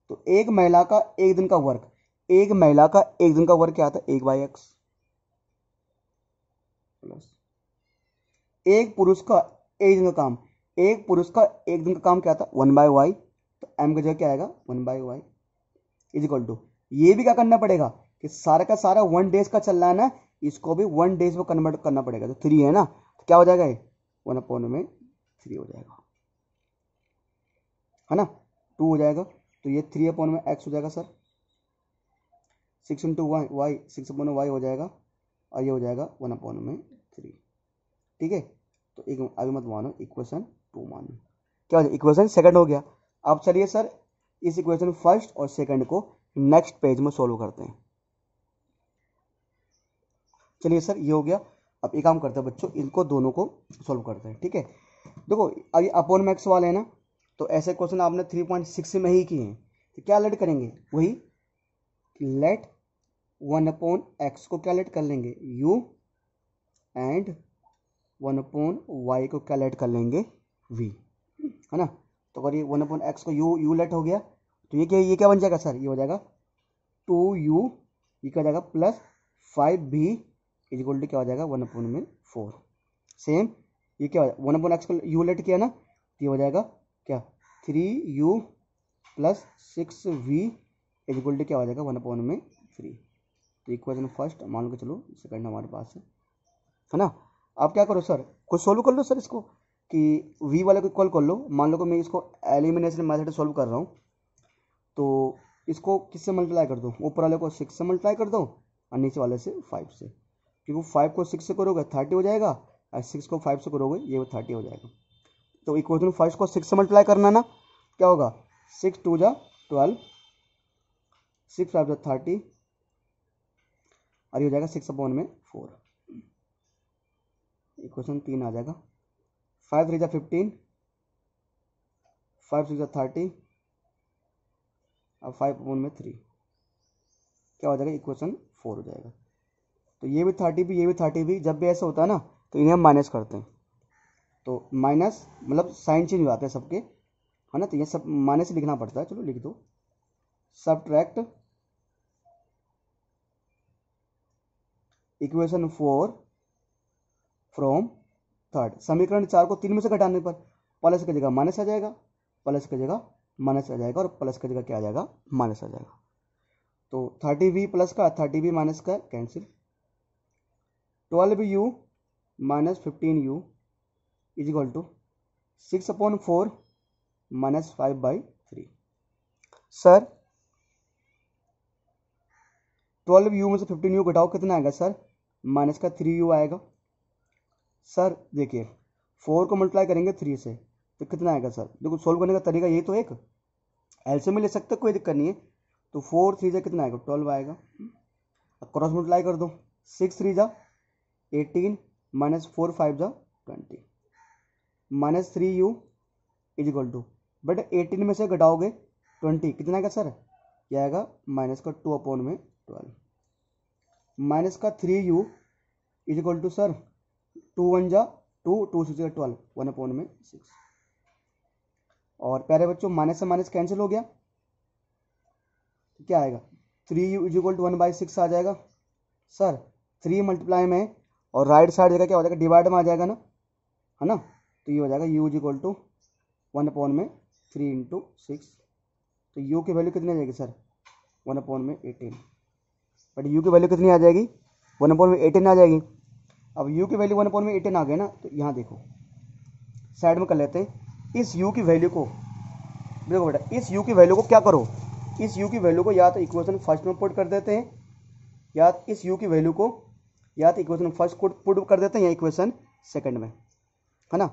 तो एक महिला का एक दिन का वर्क एक महिला का एक दिन का वर्क क्या आता है एक बाई एक्स प्लस एक पुरुष का एक दिन का काम एक पुरुष का एक दिन का काम क्या था वन बाय वाई तो एम का जगह क्या आएगा one by y is equal to ये भी क्या करना पड़ेगा कि सारा का सारा वन डेज का चल रहा है ना इसको भी वन डेज में कन्वर्ट करना पड़ेगा तो थ्री है ना तो क्या हो जाएगा ये वन अपॉन में थ्री हो जाएगा है ना टू हो जाएगा तो ये थ्री अपॉन में एक्स हो जाएगा sir six into y y six upon में वाई हो जाएगा और ये हो जाएगा वन अपॉन में थ्री ठीक है तो एक अभी मत मानो इक्वेशन टू मानो क्या हो इक्वेशन सेकंड हो गया अब चलिए सर इस इक्वेशन फर्स्ट और सेकंड को नेक्स्ट पेज में सॉल्व करते हैं चलिए सर ये हो गया अब एक काम करते हैं बच्चों इनको दोनों को सॉल्व करते हैं ठीक है देखो अभी अपोन मैक्स वाले हैं ना तो ऐसे क्वेश्चन आपने थ्री पॉइंट सिक्स में ही किए हैं तो क्या लेट करेंगे वही लेट वन अपॉन एक्स को क्या लेट कर लेंगे u and one upon y को क्या लेट कर लेंगे वी है ना तो अगर ये वन अपोन एक्स को यू यू लेट हो गया तो ये क्या ये क्या बन जाएगा सर ये हो जाएगा टू यू ये क्या हो जाएगा plus five b is equal to क्या हो जाएगा वन अपोन में फोर सेम ये क्या हो जाएगा वन अपोन एक्स को यू लेट किया ना तो ये हो जाएगा क्या three u plus six v is equal to क्या हो जाएगा वन अपोन में थ्री तो इक्वेशन फर्स्ट मान के चलो सेकंड हमारे पास है ना आप क्या करो सर कुछ सोल्व कर लो सर इसको कि वी वाले को कॉल कर लो मान लो कि मैं इसको एलिमिनेशन मैथड सॉल्व कर रहा हूँ तो इसको किससे मल्टीप्लाई कर दो ऊपर वाले को सिक्स से मल्टीप्लाई कर दो और नीचे वाले से फाइव से क्योंकि फाइव को सिक्स से करोगे थर्टी हो जाएगा और सिक्स को फाइव से करोगे ये थर्टी हो जाएगा तो इक्वेशन फाइव को सिक्स से मल्टीप्लाई करना ना क्या होगा सिक्स टू जा ट्वेल्व सिक्स फाइव जा थर्टी और ये हो जाएगा सिक्स अपॉन में फोर इक्वेशन तीन आ जाएगा फाइव थ्री जा फिफ्टीन फाइव थ्री जा थर्टी और फाइव वन में थ्री क्या हो जाएगा इक्वेशन फोर हो जाएगा तो ये भी थर्टी भी ये भी थर्टी भी जब भी ऐसा होता है ना तो इन्हें हम माइनस करते हैं तो माइनस मतलब साइन चेंज हो जाते हैं सबके है ना तो ये सब माइनस लिखना पड़ता है चलो लिख दो सब इक्वेशन फोर फ्रॉम थर्ड समीकरण चार को तीन में से घटाने पर प्लस की जगह माइनस आ जाएगा प्लस की जगह माइनस आ जाएगा और प्लस की जगह क्या आ जाएगा माइनस आ जाएगा तो थर्टी वी प्लस का थर्टी वी माइनस का cancel twelve u minus fifteen u is equal to six upon four minus five by three sir twelve u में से फिफ्टीन यू घटाओ कितना आएगा सर माइनस का थ्री यू आएगा सर देखिए फोर को मल्टीप्लाई करेंगे थ्री से तो कितना आएगा सर देखो सोल्व करने का तरीका यही तो एक एल्सियम में ले सकते कोई दिक्कत नहीं है तो फोर थ्री जा कितना आएगा ट्वेल्व आएगा क्रॉस मल्टीप्लाई कर दो सिक्स थ्री जा एटीन माइनस फोर फाइव जा twenty minus three u is equal to but eighteen में से घटाओगे ट्वेंटी कितना आएगा सर क्या आएगा माइनस का टू अपॉन में ट्वेल्व माइनस का three u is equal to sir two one जा टू टू सिक्स जा ट्वेल्व वन अपॉन में सिक्स और प्यारे बच्चों माइनस से माइनस कैंसिल हो गया क्या आएगा three is equal to one by six आ जाएगा सर थ्री मल्टीप्लाई में और राइट साइड जगह क्या हो जाएगा डिवाइड में आ जाएगा ना है ना तो ये हो जाएगा u is equal to one upon में थ्री इंटू सिक्स तो यू की वैल्यू कितनी आ जाएगी सर वन अपॉन में एटीन बट यू की वैल्यू कितनी आ जाएगी वन अपॉन में एटीन आ जाएगी अब यू की वैल्यू वन अपॉन में एटीन आ गया ना तो यहाँ देखो साइड में कर लेते हैं इस यू की वैल्यू को देखो बेटा इस यू की वैल्यू को क्या करो इस यू की वैल्यू को या तो इक्वेशन फर्स्ट में पुट कर देते हैं या तो इस यू की वैल्यू को या तो इक्वेशन फर्स्ट पुट कर देते हैं या इक्वेशन सेकेंड में है ना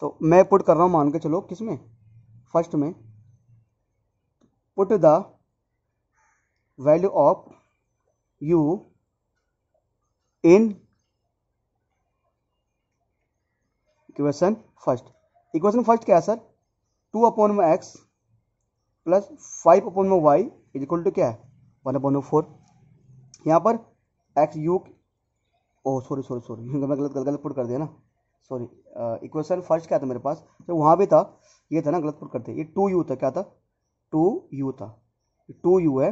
तो मैं पुट कर रहा हूँ मान के चलो किस में फर्स्ट में put the value of u in equation first equation first क्या है सर टू अपॉन में एक्स प्लस फाइव अपॉन में वाई इज इक्वल टू क्या है वन अपॉन में फोर यहाँ पर x u oh sorry sorry sorry मैं गलत गलत पुट कर दिया ना सॉरी इक्वेशन फर्स्ट क्या था मेरे पास तो वहाँ भी था ये था ना गलत पुट करते ये टू यू था क्या था टू यू था टू यू है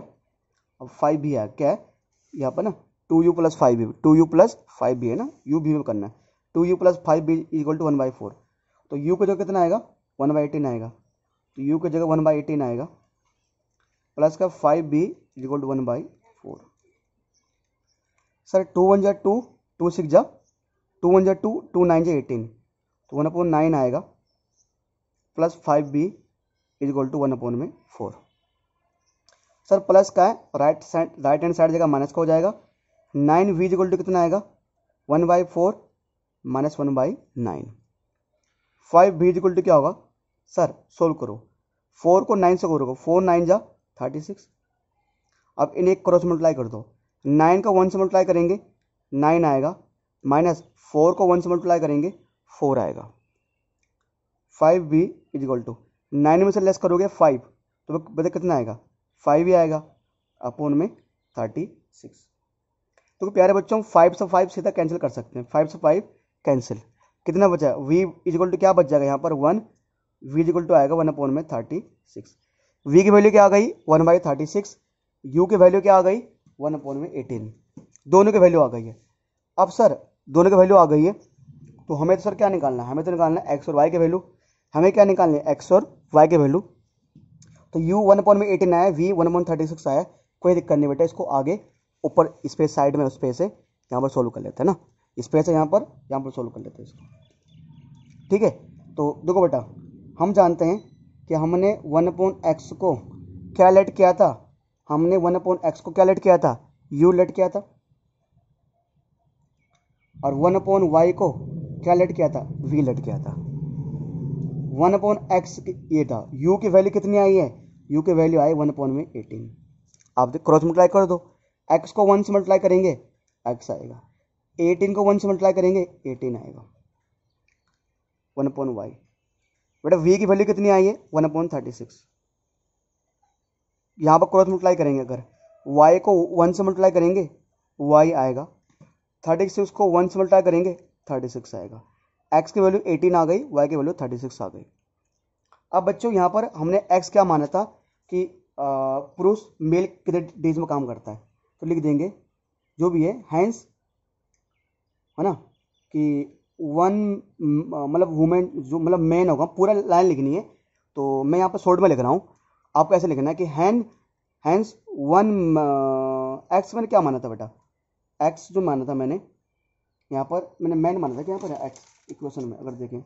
अब फाइव भी है क्या है यहाँ पर ना two u plus five v two u plus five v है ना यू भी में करना है two u plus five v equal to one by four तो यू का जगह कितना आएगा वन बाई एटीन आएगा तो यू का जगह वन बाई एटीन आएगा प्लस का five v equal to one by four sir two one जै टू टू सिक्स जा टू वन जै टू टू नाइन जै एटीन तो वन अपॉन नाइन आएगा plus five v equal to one upon में फोर सर प्लस का है right side right hand side जगह माइनस का हो जाएगा नाइन वी इक्वल टू कितना आएगा one by four minus one by nine five v equal to क्या होगा सर सोल्व करो फोर को नाइन से करो फोर नाइन जा थर्टी सिक्स अब इन एक क्रॉस मल्टीप्लाई कर दो नाइन का वन से मल्टीप्लाई करेंगे नाइन आएगा माइनस फोर को वन से मल्टीप्लाई करेंगे फोर आएगा five v is equal to nine में से लेस करोगे फाइव तो बता कितना आएगा फाइव ही आएगा अपोन में थर्टी सिक्स तो प्यारे बच्चों फाइव से फाइव सीधा कैंसिल कर सकते हैं फाइव से फाइव कैंसिल कितना बचा वी इजिकल टू क्या बच जाएगा यहाँ पर वन वी इजिकल टू आएगा वन अपॉन में थर्टी सिक्स वी की वैल्यू क्या आ गई one by thirty six u की वैल्यू क्या आ गई वन अपॉन में एटीन दोनों की वैल्यू आ गई है अब सर दोनों की वैल्यू आ गई है तो हमें तो सर क्या निकालना है हमें तो निकालना है एक्स और वाई की वैल्यू हमें क्या निकालना है एक्स और वाई के वैल्यू तो यू वन अपॉन में एटीन आया v one upon thirty six आया कोई दिक्कत नहीं बेटा इसको आगे ऊपर स्पेस साइड में उस पे से यहाँ पर सोल्व कर लेते हैं ना स्पेस है यहाँ पर यहाँ पर सोल्व कर लेते हैं इसको ठीक है तो देखो बेटा हम जानते हैं कि हमने वन अपॉन एक्स को क्या लेट किया था हमने वन अपॉन एक्स को क्या लेट किया था यू लेट किया था और वन अपॉन वाई को क्या लेट किया था वी लेट किया था वन अपॉन एक्स ये था यू की वैल्यू कितनी आई है यू की वैल्यू आई वन अपॉन में एटीन आप क्रॉस मल्टीप्लाई कर दो एक्स को वन से मल्टीप्लाई करेंगे एक्स आएगा एटीन को वन से मल्टीप्लाई करेंगे एटीन आएगा वन अपॉन वाई बेटा वी की वैल्यू कितनी आई है वन अपॉन थर्टी सिक्स यहाँ पर क्रॉस मल्टीप्लाई करेंगे अगर वाई को वन से मल्टीप्लाई करेंगे वाई आएगा थर्टी सिक्स को वन से मल्टीप्लाई करेंगे थर्टी सिक्स आएगा एक्स की वैल्यू एटीन आ गई वाई की वैल्यू थर्टी सिक्स आ गई अब बच्चों यहाँ पर हमने एक्स क्या माना था कि पुरुष मेल कितने डेज में काम करता है तो लिख देंगे जो भी है हैंस है ना कि वन मतलब वुमेन जो मतलब मैन होगा पूरा लाइन लिखनी है तो मैं यहाँ पर शॉर्ट में लिख रहा हूँ आपको ऐसे लिखना है कि हैं हैंस वन एक्स मैंने क्या माना था बेटा एक्स जो माना था मैंने यहाँ पर मैंने मैन माना था क्या यहाँ पर एक्स इक्वेशन में अगर देखें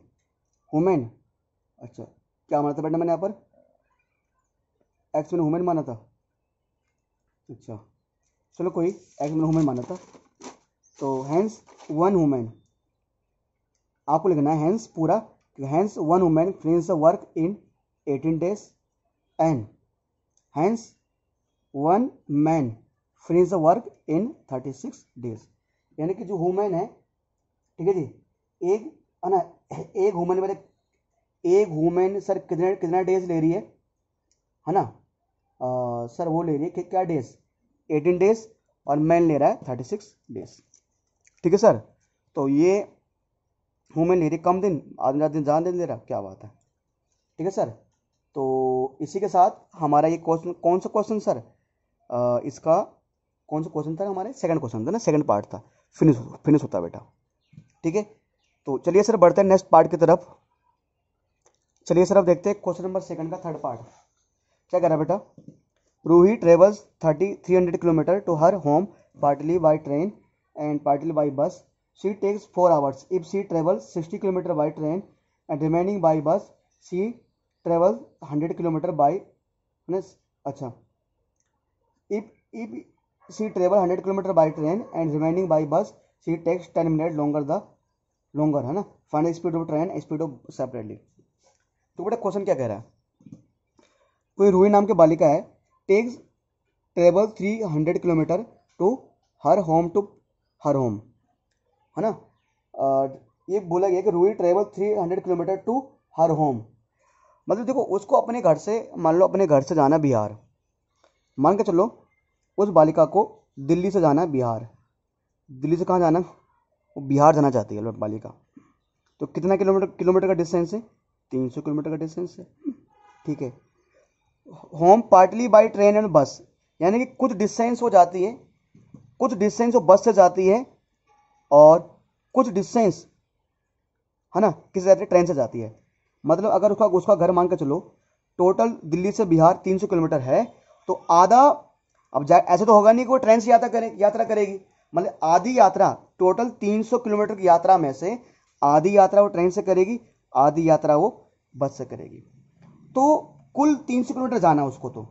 वुमेन अच्छा क्या माना था बेटा मैंने यहाँ पर एक्स मैंने वुमेन माना था अच्छा चलो कोई एक्स मैंने वुमेन माना था तो हैंस वन वुमेन आपको लिखना है हैंस पूरा hence one women finish the work in eighteen days and hence one man finish the work in thirty six days यानी कि जो वुमेन है ठीक है जी एक है ना एक वुमेन मेरे मतलब एक वुमेन सर कितने कितना डेज ले रही है है ना आ, सर वो ले रही है कि क्या डेज एटीन डेज और मैन ले रहा है थर्टी सिक्स डेज ठीक है सर तो ये हूँ मैं लिरिक कम दिन आदमी मेरा दिन जान दिन दे रहा क्या बात है ठीक है सर तो इसी के साथ हमारा ये क्वेश्चन कौन सा क्वेश्चन सर आ, इसका कौन सा क्वेश्चन था हमारे सेकंड क्वेश्चन था ना सेकंड पार्ट था फिनिश फिनिश होता बेटा ठीक है तो चलिए सर बढ़ते हैं नेक्स्ट पार्ट की तरफ चलिए सर अब देखते हैं क्वेश्चन नंबर सेकंड का थर्ड पार्ट क्या कह रहा है बेटा Ruhi travels thirty three hundred kilometre to her home partly by train and partly by bus. She takes 4 hours. If she travels 60 km by train and remaining by bus, she travels 100 km by अच्छा if if she travel 100 km by train and remaining by bus, she takes 10 minutes longer the longer है ना find speed of train speed of separately तो बेटा क्वेश्चन क्या कह रहा है कोई रूही नाम की बालिका है takes travel three hundred kilometre to her home to home है ना ये बोला गया कि Ruhi travel hundred kilometre to her home मतलब देखो उसको अपने घर से मान लो अपने घर से जाना बिहार मान के चलो उस बालिका को दिल्ली से जाना बिहार दिल्ली से कहाँ जाना वो बिहार जाना चाहती है बालिका तो कितना किलोमीटर किलोमीटर का डिस्टेंस है तीन सौ किलोमीटर का डिस्टेंस है ठीक है home partly by train and bus यानी कि कुछ डिस्टेंस हो जाती है कुछ डिस्टेंस वो बस से जाती है और कुछ डिस्टेंस है ना किसी जाती ट्रेन से जाती है मतलब अगर उसका उसका घर मान के चलो टोटल दिल्ली से बिहार 300 किलोमीटर है तो आधा अब जाए ऐसे तो होगा नहीं कि वो ट्रेन से यात्रा करे यात्रा करेगी मतलब आधी यात्रा टोटल 300 किलोमीटर की यात्रा में से आधी यात्रा वो ट्रेन से करेगी आधी यात्रा वो बस से करेगी तो कुल 300 किलोमीटर जाना उसको तो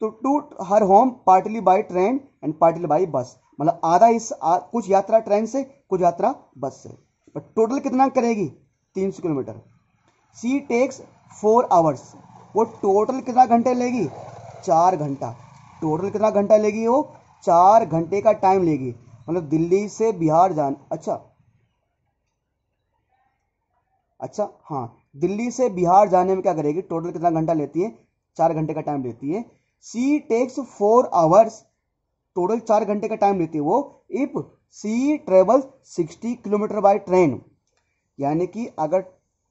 तो to her home partly by train and partly by bus मतलब आधा इस आ, कुछ यात्रा ट्रेन से कुछ यात्रा बस से बट टोटल कितना करेगी तीन सौ kilometre she takes four hours वो टोटल कितना घंटे लेगी चार घंटा टोटल कितना घंटा लेगी वो चार घंटे का टाइम लेगी मतलब दिल्ली से बिहार जान अच्छा अच्छा हाँ दिल्ली से बिहार जाने में क्या करेगी टोटल कितना घंटा लेती है चार घंटे का टाइम लेती है she takes four hours total चार घंटे का टाइम लेती है वो if she travels sixty kilometre by train यानी कि अगर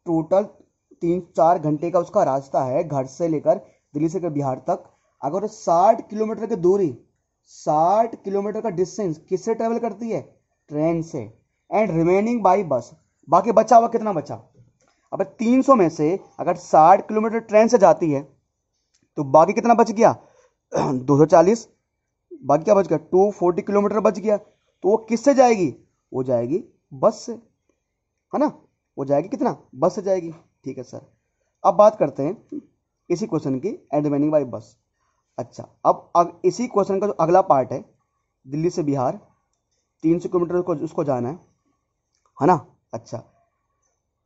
टोटल तीन चार घंटे का उसका रास्ता है घर से लेकर दिल्ली से लेकर बिहार तक अगर साठ किलोमीटर की दूरी साठ किलोमीटर का डिस्टेंस किससे ट्रेवल करती है ट्रेन से एंड रिमेनिंग बाई बस बाकी बचा हुआ कितना बचा अब सौ में से अगर साठ किलोमीटर ट्रेन से जाती है तो बाकी कितना बच गया दो सौ चालीस बाकी क्या बच गया टू फोर्टी किलोमीटर बच गया तो वो किससे जाएगी वो जाएगी बस से है ना वो जाएगी कितना बस से जाएगी ठीक है सर अब बात करते हैं इसी क्वेश्चन की एंड मीनिंग बाई बस अच्छा अब अग, इसी क्वेश्चन का जो अगला पार्ट है दिल्ली से बिहार तीन सौ किलोमीटर उसको उसको जाना है है ना अच्छा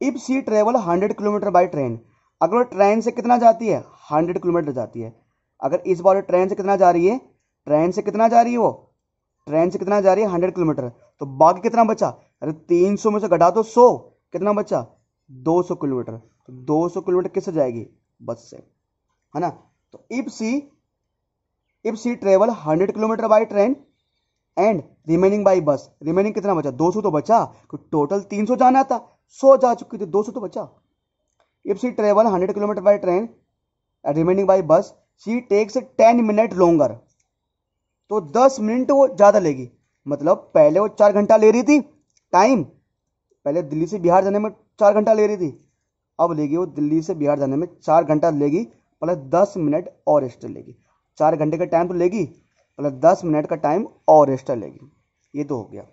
if she travel hundred kilometre by train अगर वो ट्रेन से कितना जाती है हंड्रेड किलोमीटर जाती है अगर इस बार ट्रेन से कितना जा रही है ट्रेन से कितना जा रही है वो ट्रेन से कितना जा रही है हंड्रेड किलोमीटर तो बाकी कितना बचा अरे तीन सौ में से घटा दो तो सौ कितना बचा दो सौ किलोमीटर तो दो सौ किलोमीटर किससे जाएगी बस से है ना तो if she if she travel hundred kilometre by train and remaining by bus remaining कितना बचा 200 तो बचा टोटल तो 300 जाना था 100 जा चुकी थी 200 तो बचा if she travel hundred kilometre by train remaining by bus she takes ten minute longer तो दस मिनट वो ज़्यादा लेगी मतलब पहले वो चार घंटा ले रही थी टाइम पहले दिल्ली से बिहार जाने में चार घंटा ले रही थी अब लेगी वो दिल्ली से बिहार जाने में चार घंटा लेगी प्लस दस मिनट और एक्स्ट्रा लेगी चार घंटे का टाइम तो लेगी प्लस दस मिनट का टाइम और एक्स्ट्रा लेगी ये तो हो गया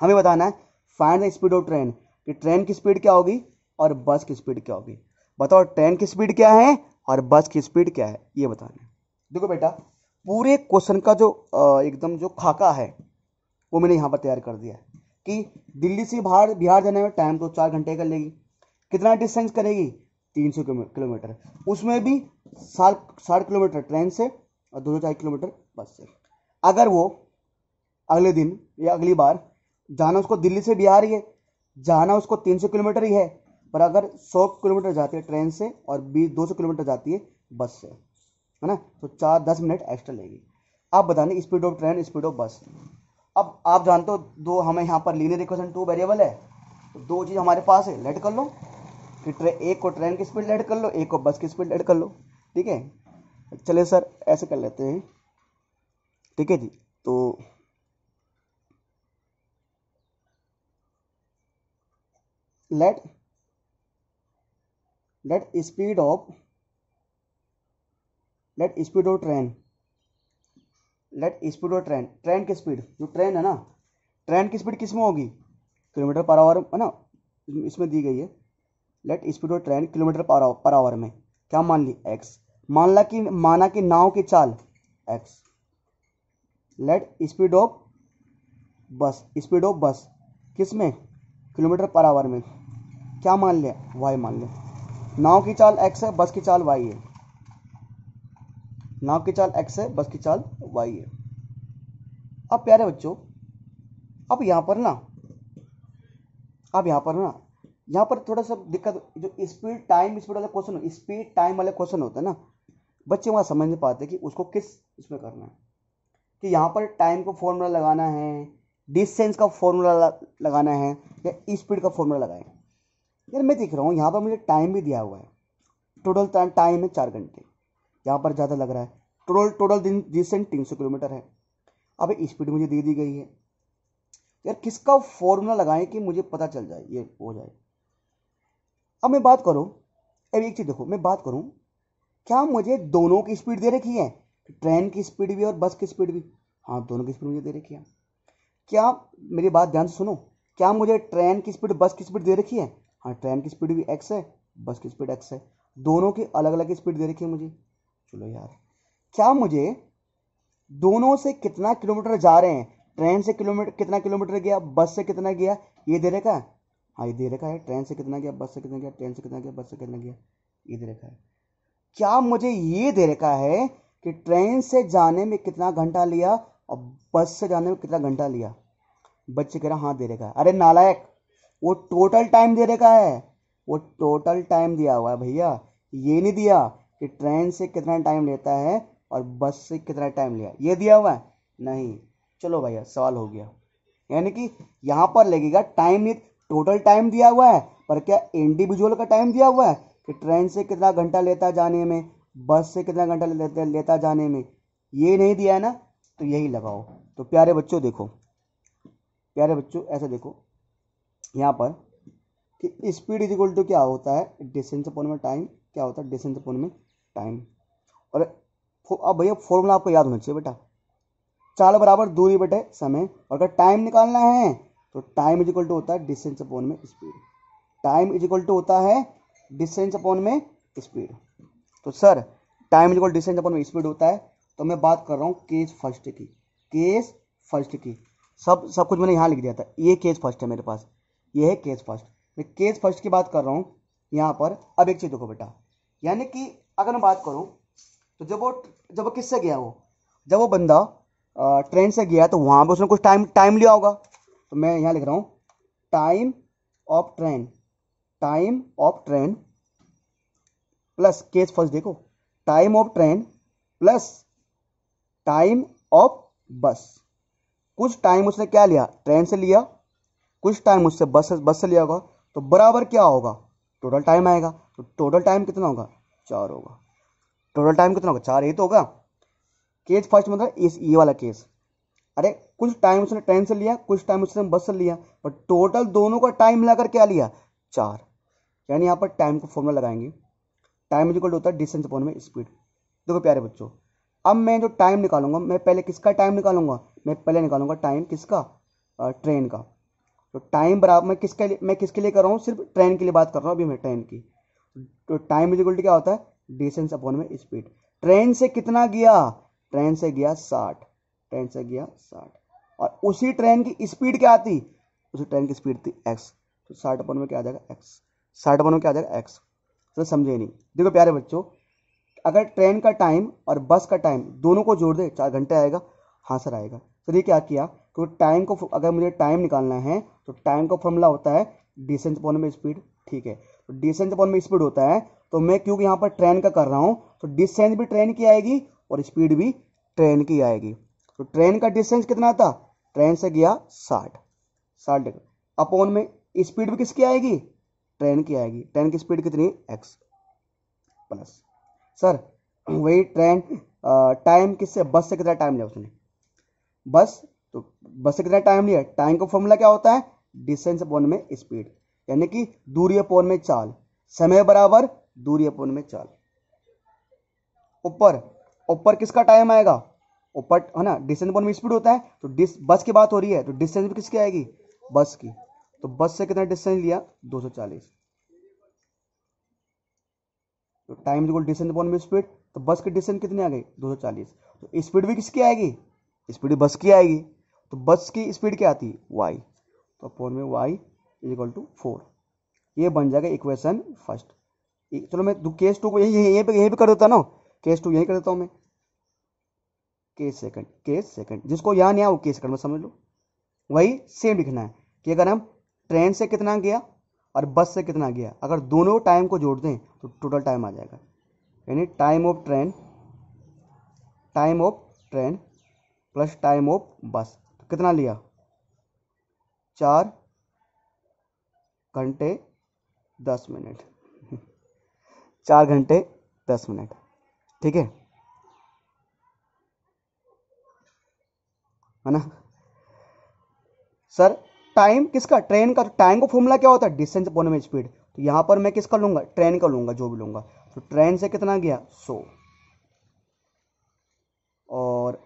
हमें बताना है find the speed of train कि ट्रेन की स्पीड क्या होगी और बस की स्पीड क्या होगी बताओ ट्रेन की स्पीड क्या है और बस की स्पीड क्या है ये बताना है देखो बेटा पूरे क्वेश्चन का जो एकदम जो खाका है वो मैंने यहाँ पर तैयार कर दिया है कि दिल्ली से बाहर बिहार जाने में टाइम तो चार घंटे का लेगी कितना डिस्टेंस करेगी तीन सौ किलोमीटर उसमें भी साठ साठ किलोमीटर ट्रेन से और दो सौ चार किलोमीटर बस से अगर वो अगले दिन या अगली बार जाना उसको दिल्ली से बिहार ही है जाना उसको तीन सौ किलोमीटर ही है पर अगर सौ किलोमीटर जाती है ट्रेन से और बीस दो सौ किलोमीटर जाती है बस से है ना तो चार दस मिनट एक्स्ट्रा लेगी आप बता दें speed of train speed of bus अब आप जानते हो दो हमें यहाँ पर लीनियर इक्वेशन टू वेरिएबल है तो दो चीज़ हमारे पास है लेट कर लो कि ट्रे एक को ट्रेन की स्पीड लेट कर लो एक को बस की स्पीड लेट कर लो ठीक है चले सर ऐसे कर लेते हैं ठीक है जी तो let let speed of let speed of train let speed of train train की स्पीड जो ट्रेन है ना ट्रेन की स्पीड किस में होगी किलोमीटर पर आवर है ना इसमें दी गई है let speed of train kilometre per hour में क्या मान ली एक्स मान ला कि माना कि नाव की चाल x let speed of bus speed of bus किस में किलोमीटर पर आवर में क्या मान लिया वाई मान लिया नाव की चाल एक्स है बस की चाल वाई है नाव की चाल एक्स है बस की चाल वाई है अब प्यारे बच्चों अब यहाँ पर ना अब यहाँ पर ना यहाँ पर थोड़ा सा दिक्कत जो स्पीड टाइम स्पीड वाला क्वेश्चन हो स्पीड टाइम वाले क्वेश्चन होते हैं ना बच्चे वहाँ समझ नहीं पाते कि उसको किस इसमें करना है कि यहाँ पर टाइम को फॉर्मूला लगाना है डिस्टेंस का फॉर्मूला लगाना है या स्पीड का फॉर्मूला लगाए यार मैं देख रहा हूँ यहाँ पर मुझे टाइम भी दिया हुआ है टोटल टाइम है चार घंटे यहाँ पर ज़्यादा लग रहा है टोटल टोटल दिन डिसेंट तीन सौ किलोमीटर है अब स्पीड मुझे दे दी गई है यार किसका फॉर्मूला लगाएं कि मुझे पता चल जाए ये हो जाए अब मैं बात करूँ अब एक चीज़ देखो मैं बात करूँ क्या मुझे दोनों की स्पीड दे रखी है ट्रेन की स्पीड भी और बस की स्पीड भी हाँ दोनों की स्पीड मुझे दे रखी है क्या मेरी बात ध्यान से सुनो क्या मुझे ट्रेन की स्पीड बस की स्पीड दे रखी है हाँ ट्रेन की स्पीड भी एक्स है बस की स्पीड एक्स है दोनों की अलग अलग स्पीड दे रखी है मुझे चलो यार क्या मुझे दोनों से कितना किलोमीटर जा रहे हैं ट्रेन से किलोमीटर कितना किलोमीटर गया बस से कितना गया ये दे रखा है हाँ ये दे रखा है ट्रेन से कितना गया बस से कितना गया ट्रेन से कितना गया बस से कितना गया ये दे रखा है क्या मुझे ये दे रखा है कि ट्रेन से जाने में कितना घंटा लिया और बस से जाने में कितना घंटा लिया बच्चे कह रहा हाँ दे रखा है अरे नालायक वो टोटल टाइम दे रखा है वो टोटल टाइम दिया हुआ है भैया ये नहीं दिया कि ट्रेन से कितना टाइम लेता है और बस से कितना टाइम लिया ये दिया हुआ है नहीं चलो भैया सवाल हो गया यानी कि यहाँ पर लगेगा टाइम टोटल टाइम दिया हुआ है पर क्या इंडिविजुअल का टाइम दिया हुआ है कि ट्रेन से कितना घंटा लेता जाने में बस से कितना घंटा लेता, लेता जाने में ये नहीं दिया है ना तो यही लगाओ तो प्यारे बच्चों देखो प्यारे बच्चों ऐसा देखो यहाँ पर कि स्पीड इज इक्वल टू क्या होता है डिस्टेंस अपॉन में टाइम क्या होता है डिस्टेंस अपॉन में टाइम और अब भैया फॉर्मूला आपको याद होना चाहिए बेटा चाल बराबर दूरी बेटे समय और अगर टाइम निकालना है तो टाइम इज इक्वल टू होता है डिस्टेंस अपॉन में speed time is equal to होता है डिस्टेंस अपॉन में स्पीड तो sir time is equal distance upon में स्पीड होता है तो मैं बात कर रहा हूँ केस फर्स्ट की केस फर्स्ट की सब सब कुछ मैंने यहाँ लिख दिया था ये केस फर्स्ट है मेरे पास ये है केस फर्स्ट मैं केस फर्स्ट की बात कर रहा हूँ यहाँ पर अब एक चीज़ देखो बेटा यानी कि अगर मैं बात करूँ तो जब वो जब वो किससे गया वो जब वो बंदा ट्रेन से गया तो वहाँ पर उसने कुछ टाइम टाइम लिया होगा तो मैं यहाँ लिख रहा हूँ time of train time of train plus case first देखो time of train plus time of bus कुछ टाइम उसने क्या लिया ट्रेन से लिया कुछ टाइम उससे बस बस से लिया होगा तो बराबर क्या होगा टोटल टाइम आएगा तो टोटल टाइम कितना होगा चार होगा टोटल टाइम कितना होगा चार ये तो होगा केस फर्स्ट मतलब इस ये वाला केस अरे कुछ टाइम उसने ट्रेन से लिया कुछ टाइम उसने बस से लिया पर टोटल दोनों का टाइम मिलाकर क्या लिया चार यानी यहाँ पर टाइम को फॉर्मूला लगाएंगे टाइम इज होता है डिस्टेंस अपॉन में स्पीड देखो प्यारे बच्चों अब मैं जो टाइम निकालूंगा मैं पहले किसका टाइम निकालूंगा मैं पहले निकालूंगा टाइम किसका ट्रेन का तो टाइम बराबर मैं किसके लिए मैं किसके लिए कर रहा हूँ सिर्फ ट्रेन के लिए बात कर रहा हूँ अभी मैं ट्रेन की तो टाइम इज इक्वल क्या होता है डिस्टेंस अपॉन में स्पीड ट्रेन से कितना गया ट्रेन से गया साठ ट्रेन से गया साठ और उसी ट्रेन की स्पीड क्या आती उसी ट्रेन की स्पीड थी एक्स तो साठ अपन में क्या आ जाएगा एक्स साठ अपन में क्या आ जाएगा एक्स तो समझे नहीं देखो प्यारे बच्चों अगर ट्रेन का टाइम और बस का टाइम दोनों को जोड़ दे चार घंटे आएगा हाँ सर आएगा तो ये क्या किया क्योंकि तो टाइम को अगर मुझे टाइम निकालना है तो टाइम का फॉर्मूला होता है डिस्टेंस अपॉन में स्पीड ठीक है डिसेंस अपॉन में स्पीड होता है तो मैं क्योंकि यहाँ पर ट्रेन का कर रहा हूँ तो डिस्टेंस भी ट्रेन की आएगी और स्पीड भी ट्रेन की आएगी तो ट्रेन का डिस्टेंस कितना था ट्रेन से गया साठ साठ अपॉन में स्पीड भी किसकी आएगी ट्रेन की आएगी ट्रेन की स्पीड कितनी एक्स प्लस सर वही ट्रेन टाइम किससे बस से कितना टाइम लिया उसने बस तो बस से कितना टाइम लिया टाइम का फॉर्मूला क्या होता है डिस्टेंस अपॉन में स्पीड यानी कि दूरी अपोन में चाल समय बराबर दूरी अपोन में चाल ऊपर ऊपर किसका टाइम आएगा ऊपर है ना डिस्टेंस अपोन में स्पीड होता है तो डिस बस की बात हो रही है तो डिस्टेंस भी किसकी आएगी बस की तो बस से कितना डिस्टेंस लिया 240 तो टाइम इक्वल डिस्टेंस अपॉन में स्पीड तो बस की डिस्टेंस कितनी आ गई चालीस तो स्पीड भी किसकी आएगी स्पीड बस की आएगी तो बस की स्पीड क्या आती है वाई तो पोन में y is equal to four ये बन जाएगा इक्वेशन फर्स्ट चलो मैं केस टू को यही यहीं पे यहीं पे कर देता ना केस टू यहीं कर देता हूँ मैं केस सेकंड केस सेकंड जिसको यहाँ नहीं आया वो केस सेकंड में समझ लो वही सेम लिखना है कि अगर हम ट्रेन से कितना गया और बस से कितना गया अगर दोनों टाइम को जोड़ दें तो टोटल टाइम आ जाएगा यानी time of train time of train plus time of bus तो कितना लिया चार घंटे दस मिनट चार घंटे दस मिनट ठीक है है ना सर टाइम किसका ट्रेन का टाइम का फॉर्मूला क्या होता है डिस्टेंस बोने में स्पीड तो यहां पर मैं किसका लूंगा ट्रेन का लूंगा जो भी लूंगा तो ट्रेन से कितना गया सो और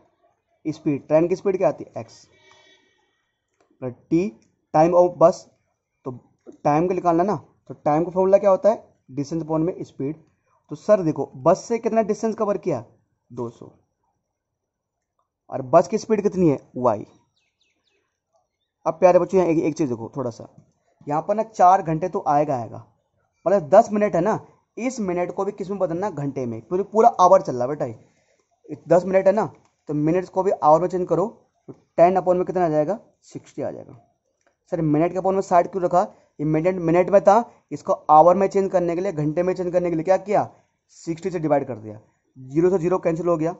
स्पीड ट्रेन की स्पीड क्या आती है x t time of bus time का निकालना ना तो टाइम का फॉर्मूला क्या होता है डिस्टेंस अपॉन में स्पीड तो सर देखो बस से कितना डिस्टेंस कवर किया 200 और बस की स्पीड कितनी है वाई अब प्यारे बच्चों यहाँ एक, एक चीज़ देखो थोड़ा सा यहाँ पर ना चार घंटे तो आएगा आएगा मतलब दस मिनट है ना इस मिनट को भी किस में बदलना घंटे में पूरे पूरा आवर चल रहा है बेटा दस मिनट है ना तो मिनट्स को भी आवर में चेंज करो तो टेन अपॉन में कितना आ जाएगा सिक्सटी आ जाएगा सर मिनट के अपॉन में साठ क्यों रखा इमेडियट मिनट में था इसको आवर में चेंज करने के लिए घंटे में चेंज करने के लिए क्या किया सिक्सटी से डिवाइड कर दिया जीरो से जीरो कैंसिल हो गया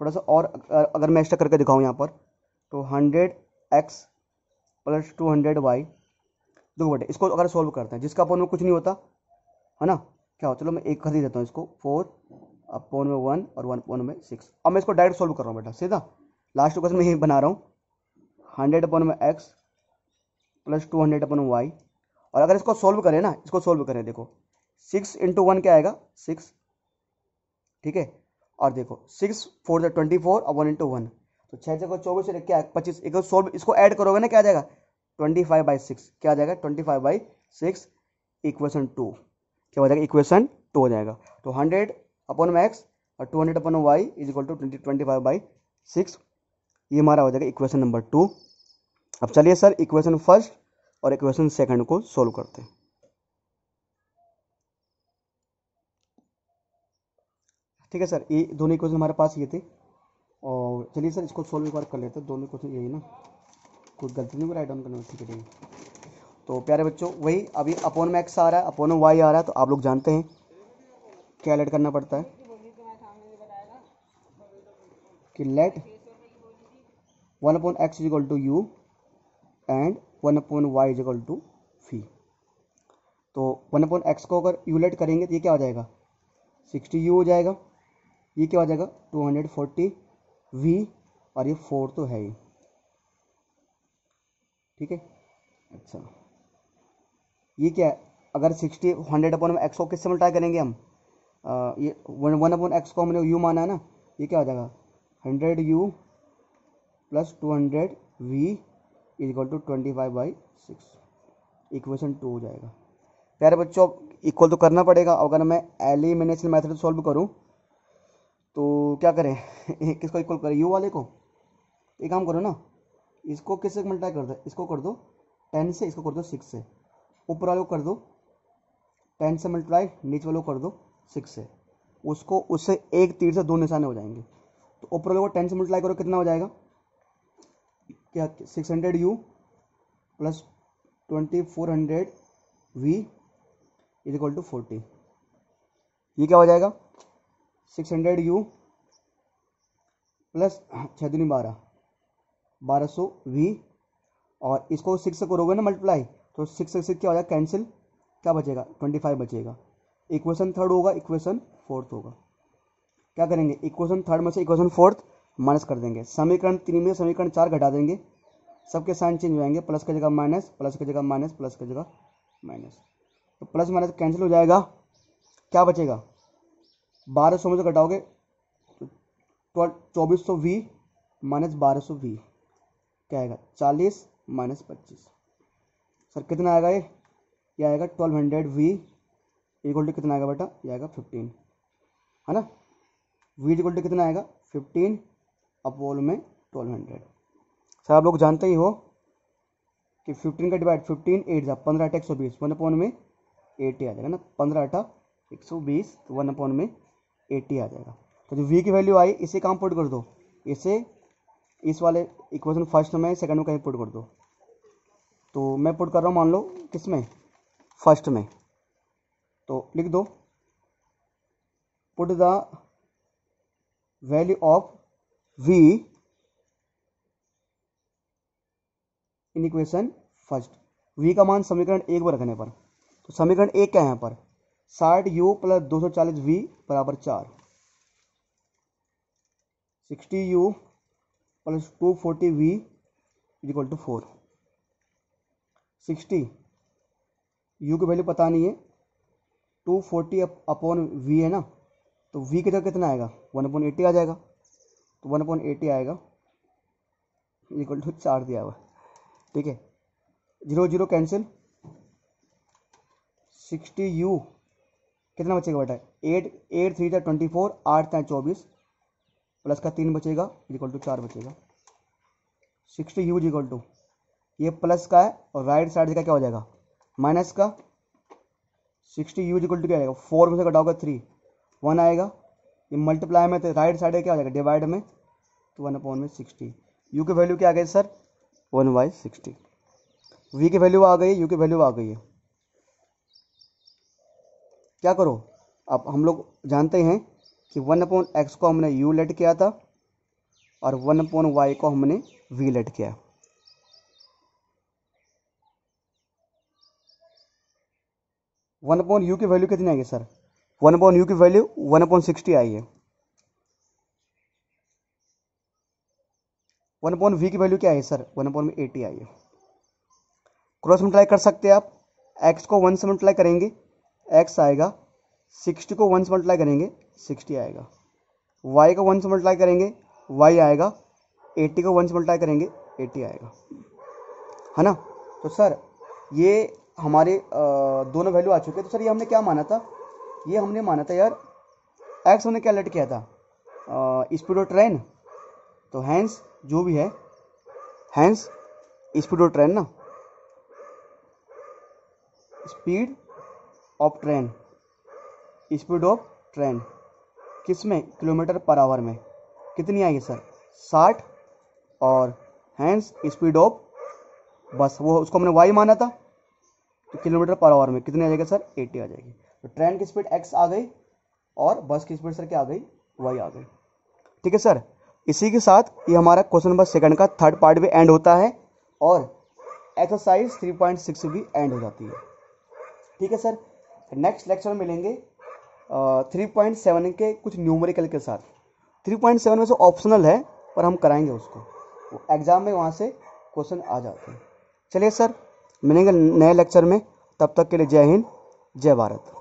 थोड़ा सा और अगर मैं एक्स्ट्रा करके दिखाऊँ यहाँ पर तो hundred x plus two hundred y दो बटे इसको अगर सॉल्व करते हैं जिसका अपन में कुछ नहीं होता है ना क्या हो चलो मैं एक खरीद देता हूँ इसको फोर अपन में वन और वन अपन में सिक्स अब मैं इसको डायरेक्ट सॉल्व कर रहा हूँ बेटा सीधा लास्ट क्वेश्चन में यही बना रहा हूँ हंड्रेड अपन में x plus two hundred upon y और अगर इसको सोल्व करें ना इसको सोल्व करें देखो सिक्स इंटू वन क्या आएगा सिक्स ठीक है और देखो सिक्स फोर ट्वेंटी फोर और वन इंटू वन तो छः जगह चौबीस से क्या पच्चीस एक सोल्व इसको ऐड करोगे ना क्या आ जाएगा ट्वेंटी फाइव बाई सिक्स क्या आ जाएगा twenty five by six equation two क्या हो जाएगा इक्वेशन टू हो जाएगा तो हंड्रेड अपन मैक्स और two hundred upon y is equal to twenty twenty five by six ये हमारा हो जाएगा इक्वेशन नंबर टू अब चलिए सर इक्वेशन फर्स्ट और इक्वेशन सेकंड को सोल्व करते हैं ठीक है सर ये दोनों क्वेश्चन हमारे पास ये थे और चलिए सर इसको सोल्व एक बार कर लेते हैं दोनों क्वेश्चन यही ना कोई गलती नहीं राइट डाउन करना ठीक है तो प्यारे बच्चों वही अभी अपोन में एक्स आ रहा है अपोन वाई आ रहा है तो आप लोग जानते हैं क्या लेट करना पड़ता है कि let one upon x is equal to u and one upon y is equal to v तो वन अपॉन एक्स को अगर यूलेट करेंगे तो ये क्या हो जाएगा सिक्सटी यू हो जाएगा ये क्या हो जाएगा टू हंड्रेड फोर्टी वी और ये फोर तो है ही ठीक है अच्छा ये क्या है अगर सिक्सटी हंड्रेड अपॉन एक्स को किससे मल्टाई करेंगे हम आ, ये वन वन अपॉन एक्स को हमने यू माना है ना ये क्या हो जाएगा hundred u plus two hundred v equal to twenty five by six equation two हो जाएगा प्यारे बच्चों इक्वल तो करना पड़ेगा अगर मैं एलिमिनेशन मेथड सॉल्व करूं तो क्या करें किसको इक्वल करें यू वाले को एक काम करो ना इसको किससे मल्टीप्लाई कर दो इसको कर दो टेन से इसको कर दो सिक्स से ऊपर वाले को कर दो टेन से मल्टीप्लाई नीचे वाले को कर दो सिक्स से उसको उससे एक तीर से दो निशाने हो जाएंगे तो ऊपर वाले को टेन से मल्टीप्लाई करो कितना हो जाएगा क्या six hundred u plus twenty four hundred v is equal to forty ये क्या हो जाएगा सिक्स हंड्रेड यू प्लस छः दूनी बारह बारह सौ वी और इसको सिक्स से करोगे ना मल्टीप्लाई तो सिक्स से क्या हो जाएगा कैंसिल क्या बचेगा ट्वेंटी फाइव बचेगा इक्वेशन थर्ड होगा इक्वेशन फोर्थ होगा क्या करेंगे इक्वेशन थर्ड में से इक्वेशन फोर्थ माइनस कर देंगे समीकरण तीन में समीकरण चार घटा देंगे सबके साइन चेंज हो जाएंगे प्लस की जगह माइनस प्लस की जगह माइनस प्लस की जगह माइनस तो प्लस माइनस कैंसिल हो जाएगा क्या बचेगा बारह सौ में से घटाओगे तो चौबीस सौ वी माइनस बारह सौ वी क्या आएगा चालीस माइनस पच्चीस सर कितना आएगा ये ये आएगा twelve hundred v equal to कितना आएगा बेटा ये आएगा फिफ्टीन है ना वी इक्वल टू कितना आएगा फिफ्टीन अपोल में ट्वेल्व हंड्रेड सर आप लोग जानते ही हो कि फिफ्टीन का डिवाइड फिफ्टीन एट जा पंद्रह अठा एक सौ बीस वन अपॉन में एटी आ जाएगा ना पंद्रह अठा एक सौ बीस तो वन अपॉन में एटी आ जाएगा तो जो वी की वैल्यू आई इसे कहाँ पुट कर दो इसे इस वाले इक्वेशन फर्स्ट में सेकंड में कहीं पुट कर दो तो मैं पुट कर रहा हूँ मान लो किस में फर्स्ट में तो लिख दो put the value of v in equation first v का मान समीकरण एक पर रखने पर तो समीकरण एक क्या है पर साठ यू प्लस दो सौ चालीस वी बराबर चार sixty u plus two forty v equal to four sixty u की वैल्यू पता नहीं है टू फोर्टी अपॉन वी है ना तो वी की जगह कितना आएगा वन अपॉन एट्टी आ जाएगा तो वन अपॉन एटी आएगा इक्वल टू चार दिया हुआ ठीक है zero zero cancel sixty u कितना बचेगा बेटा एट एट थ्री था ट्वेंटी फोर आठ था चौबीस प्लस का तीन बचेगा इक्वल टू चार बचेगा सिक्सटी यू इक्वल टू ये प्लस का है और राइट साइड का क्या हो जाएगा माइनस का सिक्सटी यू इक्वल टू क्या आएगा फोर में से कटाओगे थ्री वन आएगा ये मल्टीप्लाई में तो राइट साइड है क्या हो जाएगा डिवाइड में तो वन अपॉन में सिक्सटी यू की वैल्यू क्या आ गई sir one by sixty v की वैल्यू आ गई यू की वैल्यू आ गई है क्या करो अब हम लोग जानते हैं कि वन अपॉन एक्स को हमने यू लेट किया था और वन अपॉन वाई को हमने वी लेट किया वन अपॉन यू की वैल्यू कितनी आएगी सर वन अपॉन यू की वैल्यू वन अपॉन सिक्सटी आई है वन अपॉन वी की वैल्यू क्या है सर वन अपॉन एटी आई है क्रॉस मल्टीप्लाई कर सकते हैं आप एक्स को वन से मल्टीप्लाई करेंगे एक्स आएगा सिक्सटी को वन से मल्टीप्लाई करेंगे सिक्सटी आएगा वाई को वन से मल्टीप्लाई करेंगे वाई आएगा एट्टी को वन से मल्टीप्लाई करेंगे एट्टी आएगा है ना तो सर ये हमारे दोनों वैल्यू आ चुके हैं तो सर ये हमने क्या माना था ये हमने माना था यार एक्स हमने क्या लेट किया था स्पीड ऑफ ट्रेन तो हैंस जो भी है हैंस स्पीड ऑफ ट्रेन ना speed of train speed of train किस में किलोमीटर पर आवर में कितनी आएगी सर साठ और हैंस स्पीड ऑफ बस वो उसको हमने वाई माना था तो किलोमीटर पर आवर में कितनी आ जाएगी सर एटी आ जाएगी तो ट्रेन की स्पीड एक्स आ गई और बस की स्पीड सर क्या आ गई वाई आ गई ठीक है सर इसी के साथ ये हमारा क्वेश्चन नंबर सेकंड का थर्ड पार्ट भी एंड होता है और एक्सरसाइज 3.6 भी एंड हो जाती है ठीक है सर नेक्स्ट लेक्चर में मिलेंगे थ्री पॉइंट सेवन के कुछ न्यूमरिकल के साथ थ्री पॉइंट सेवन में से ऑप्शनल है पर हम कराएंगे उसको एग्ज़ाम में वहाँ से क्वेश्चन आ जाते हैं चलिए सर मिलेंगे नए लेक्चर में तब तक के लिए जय हिंद जय भारत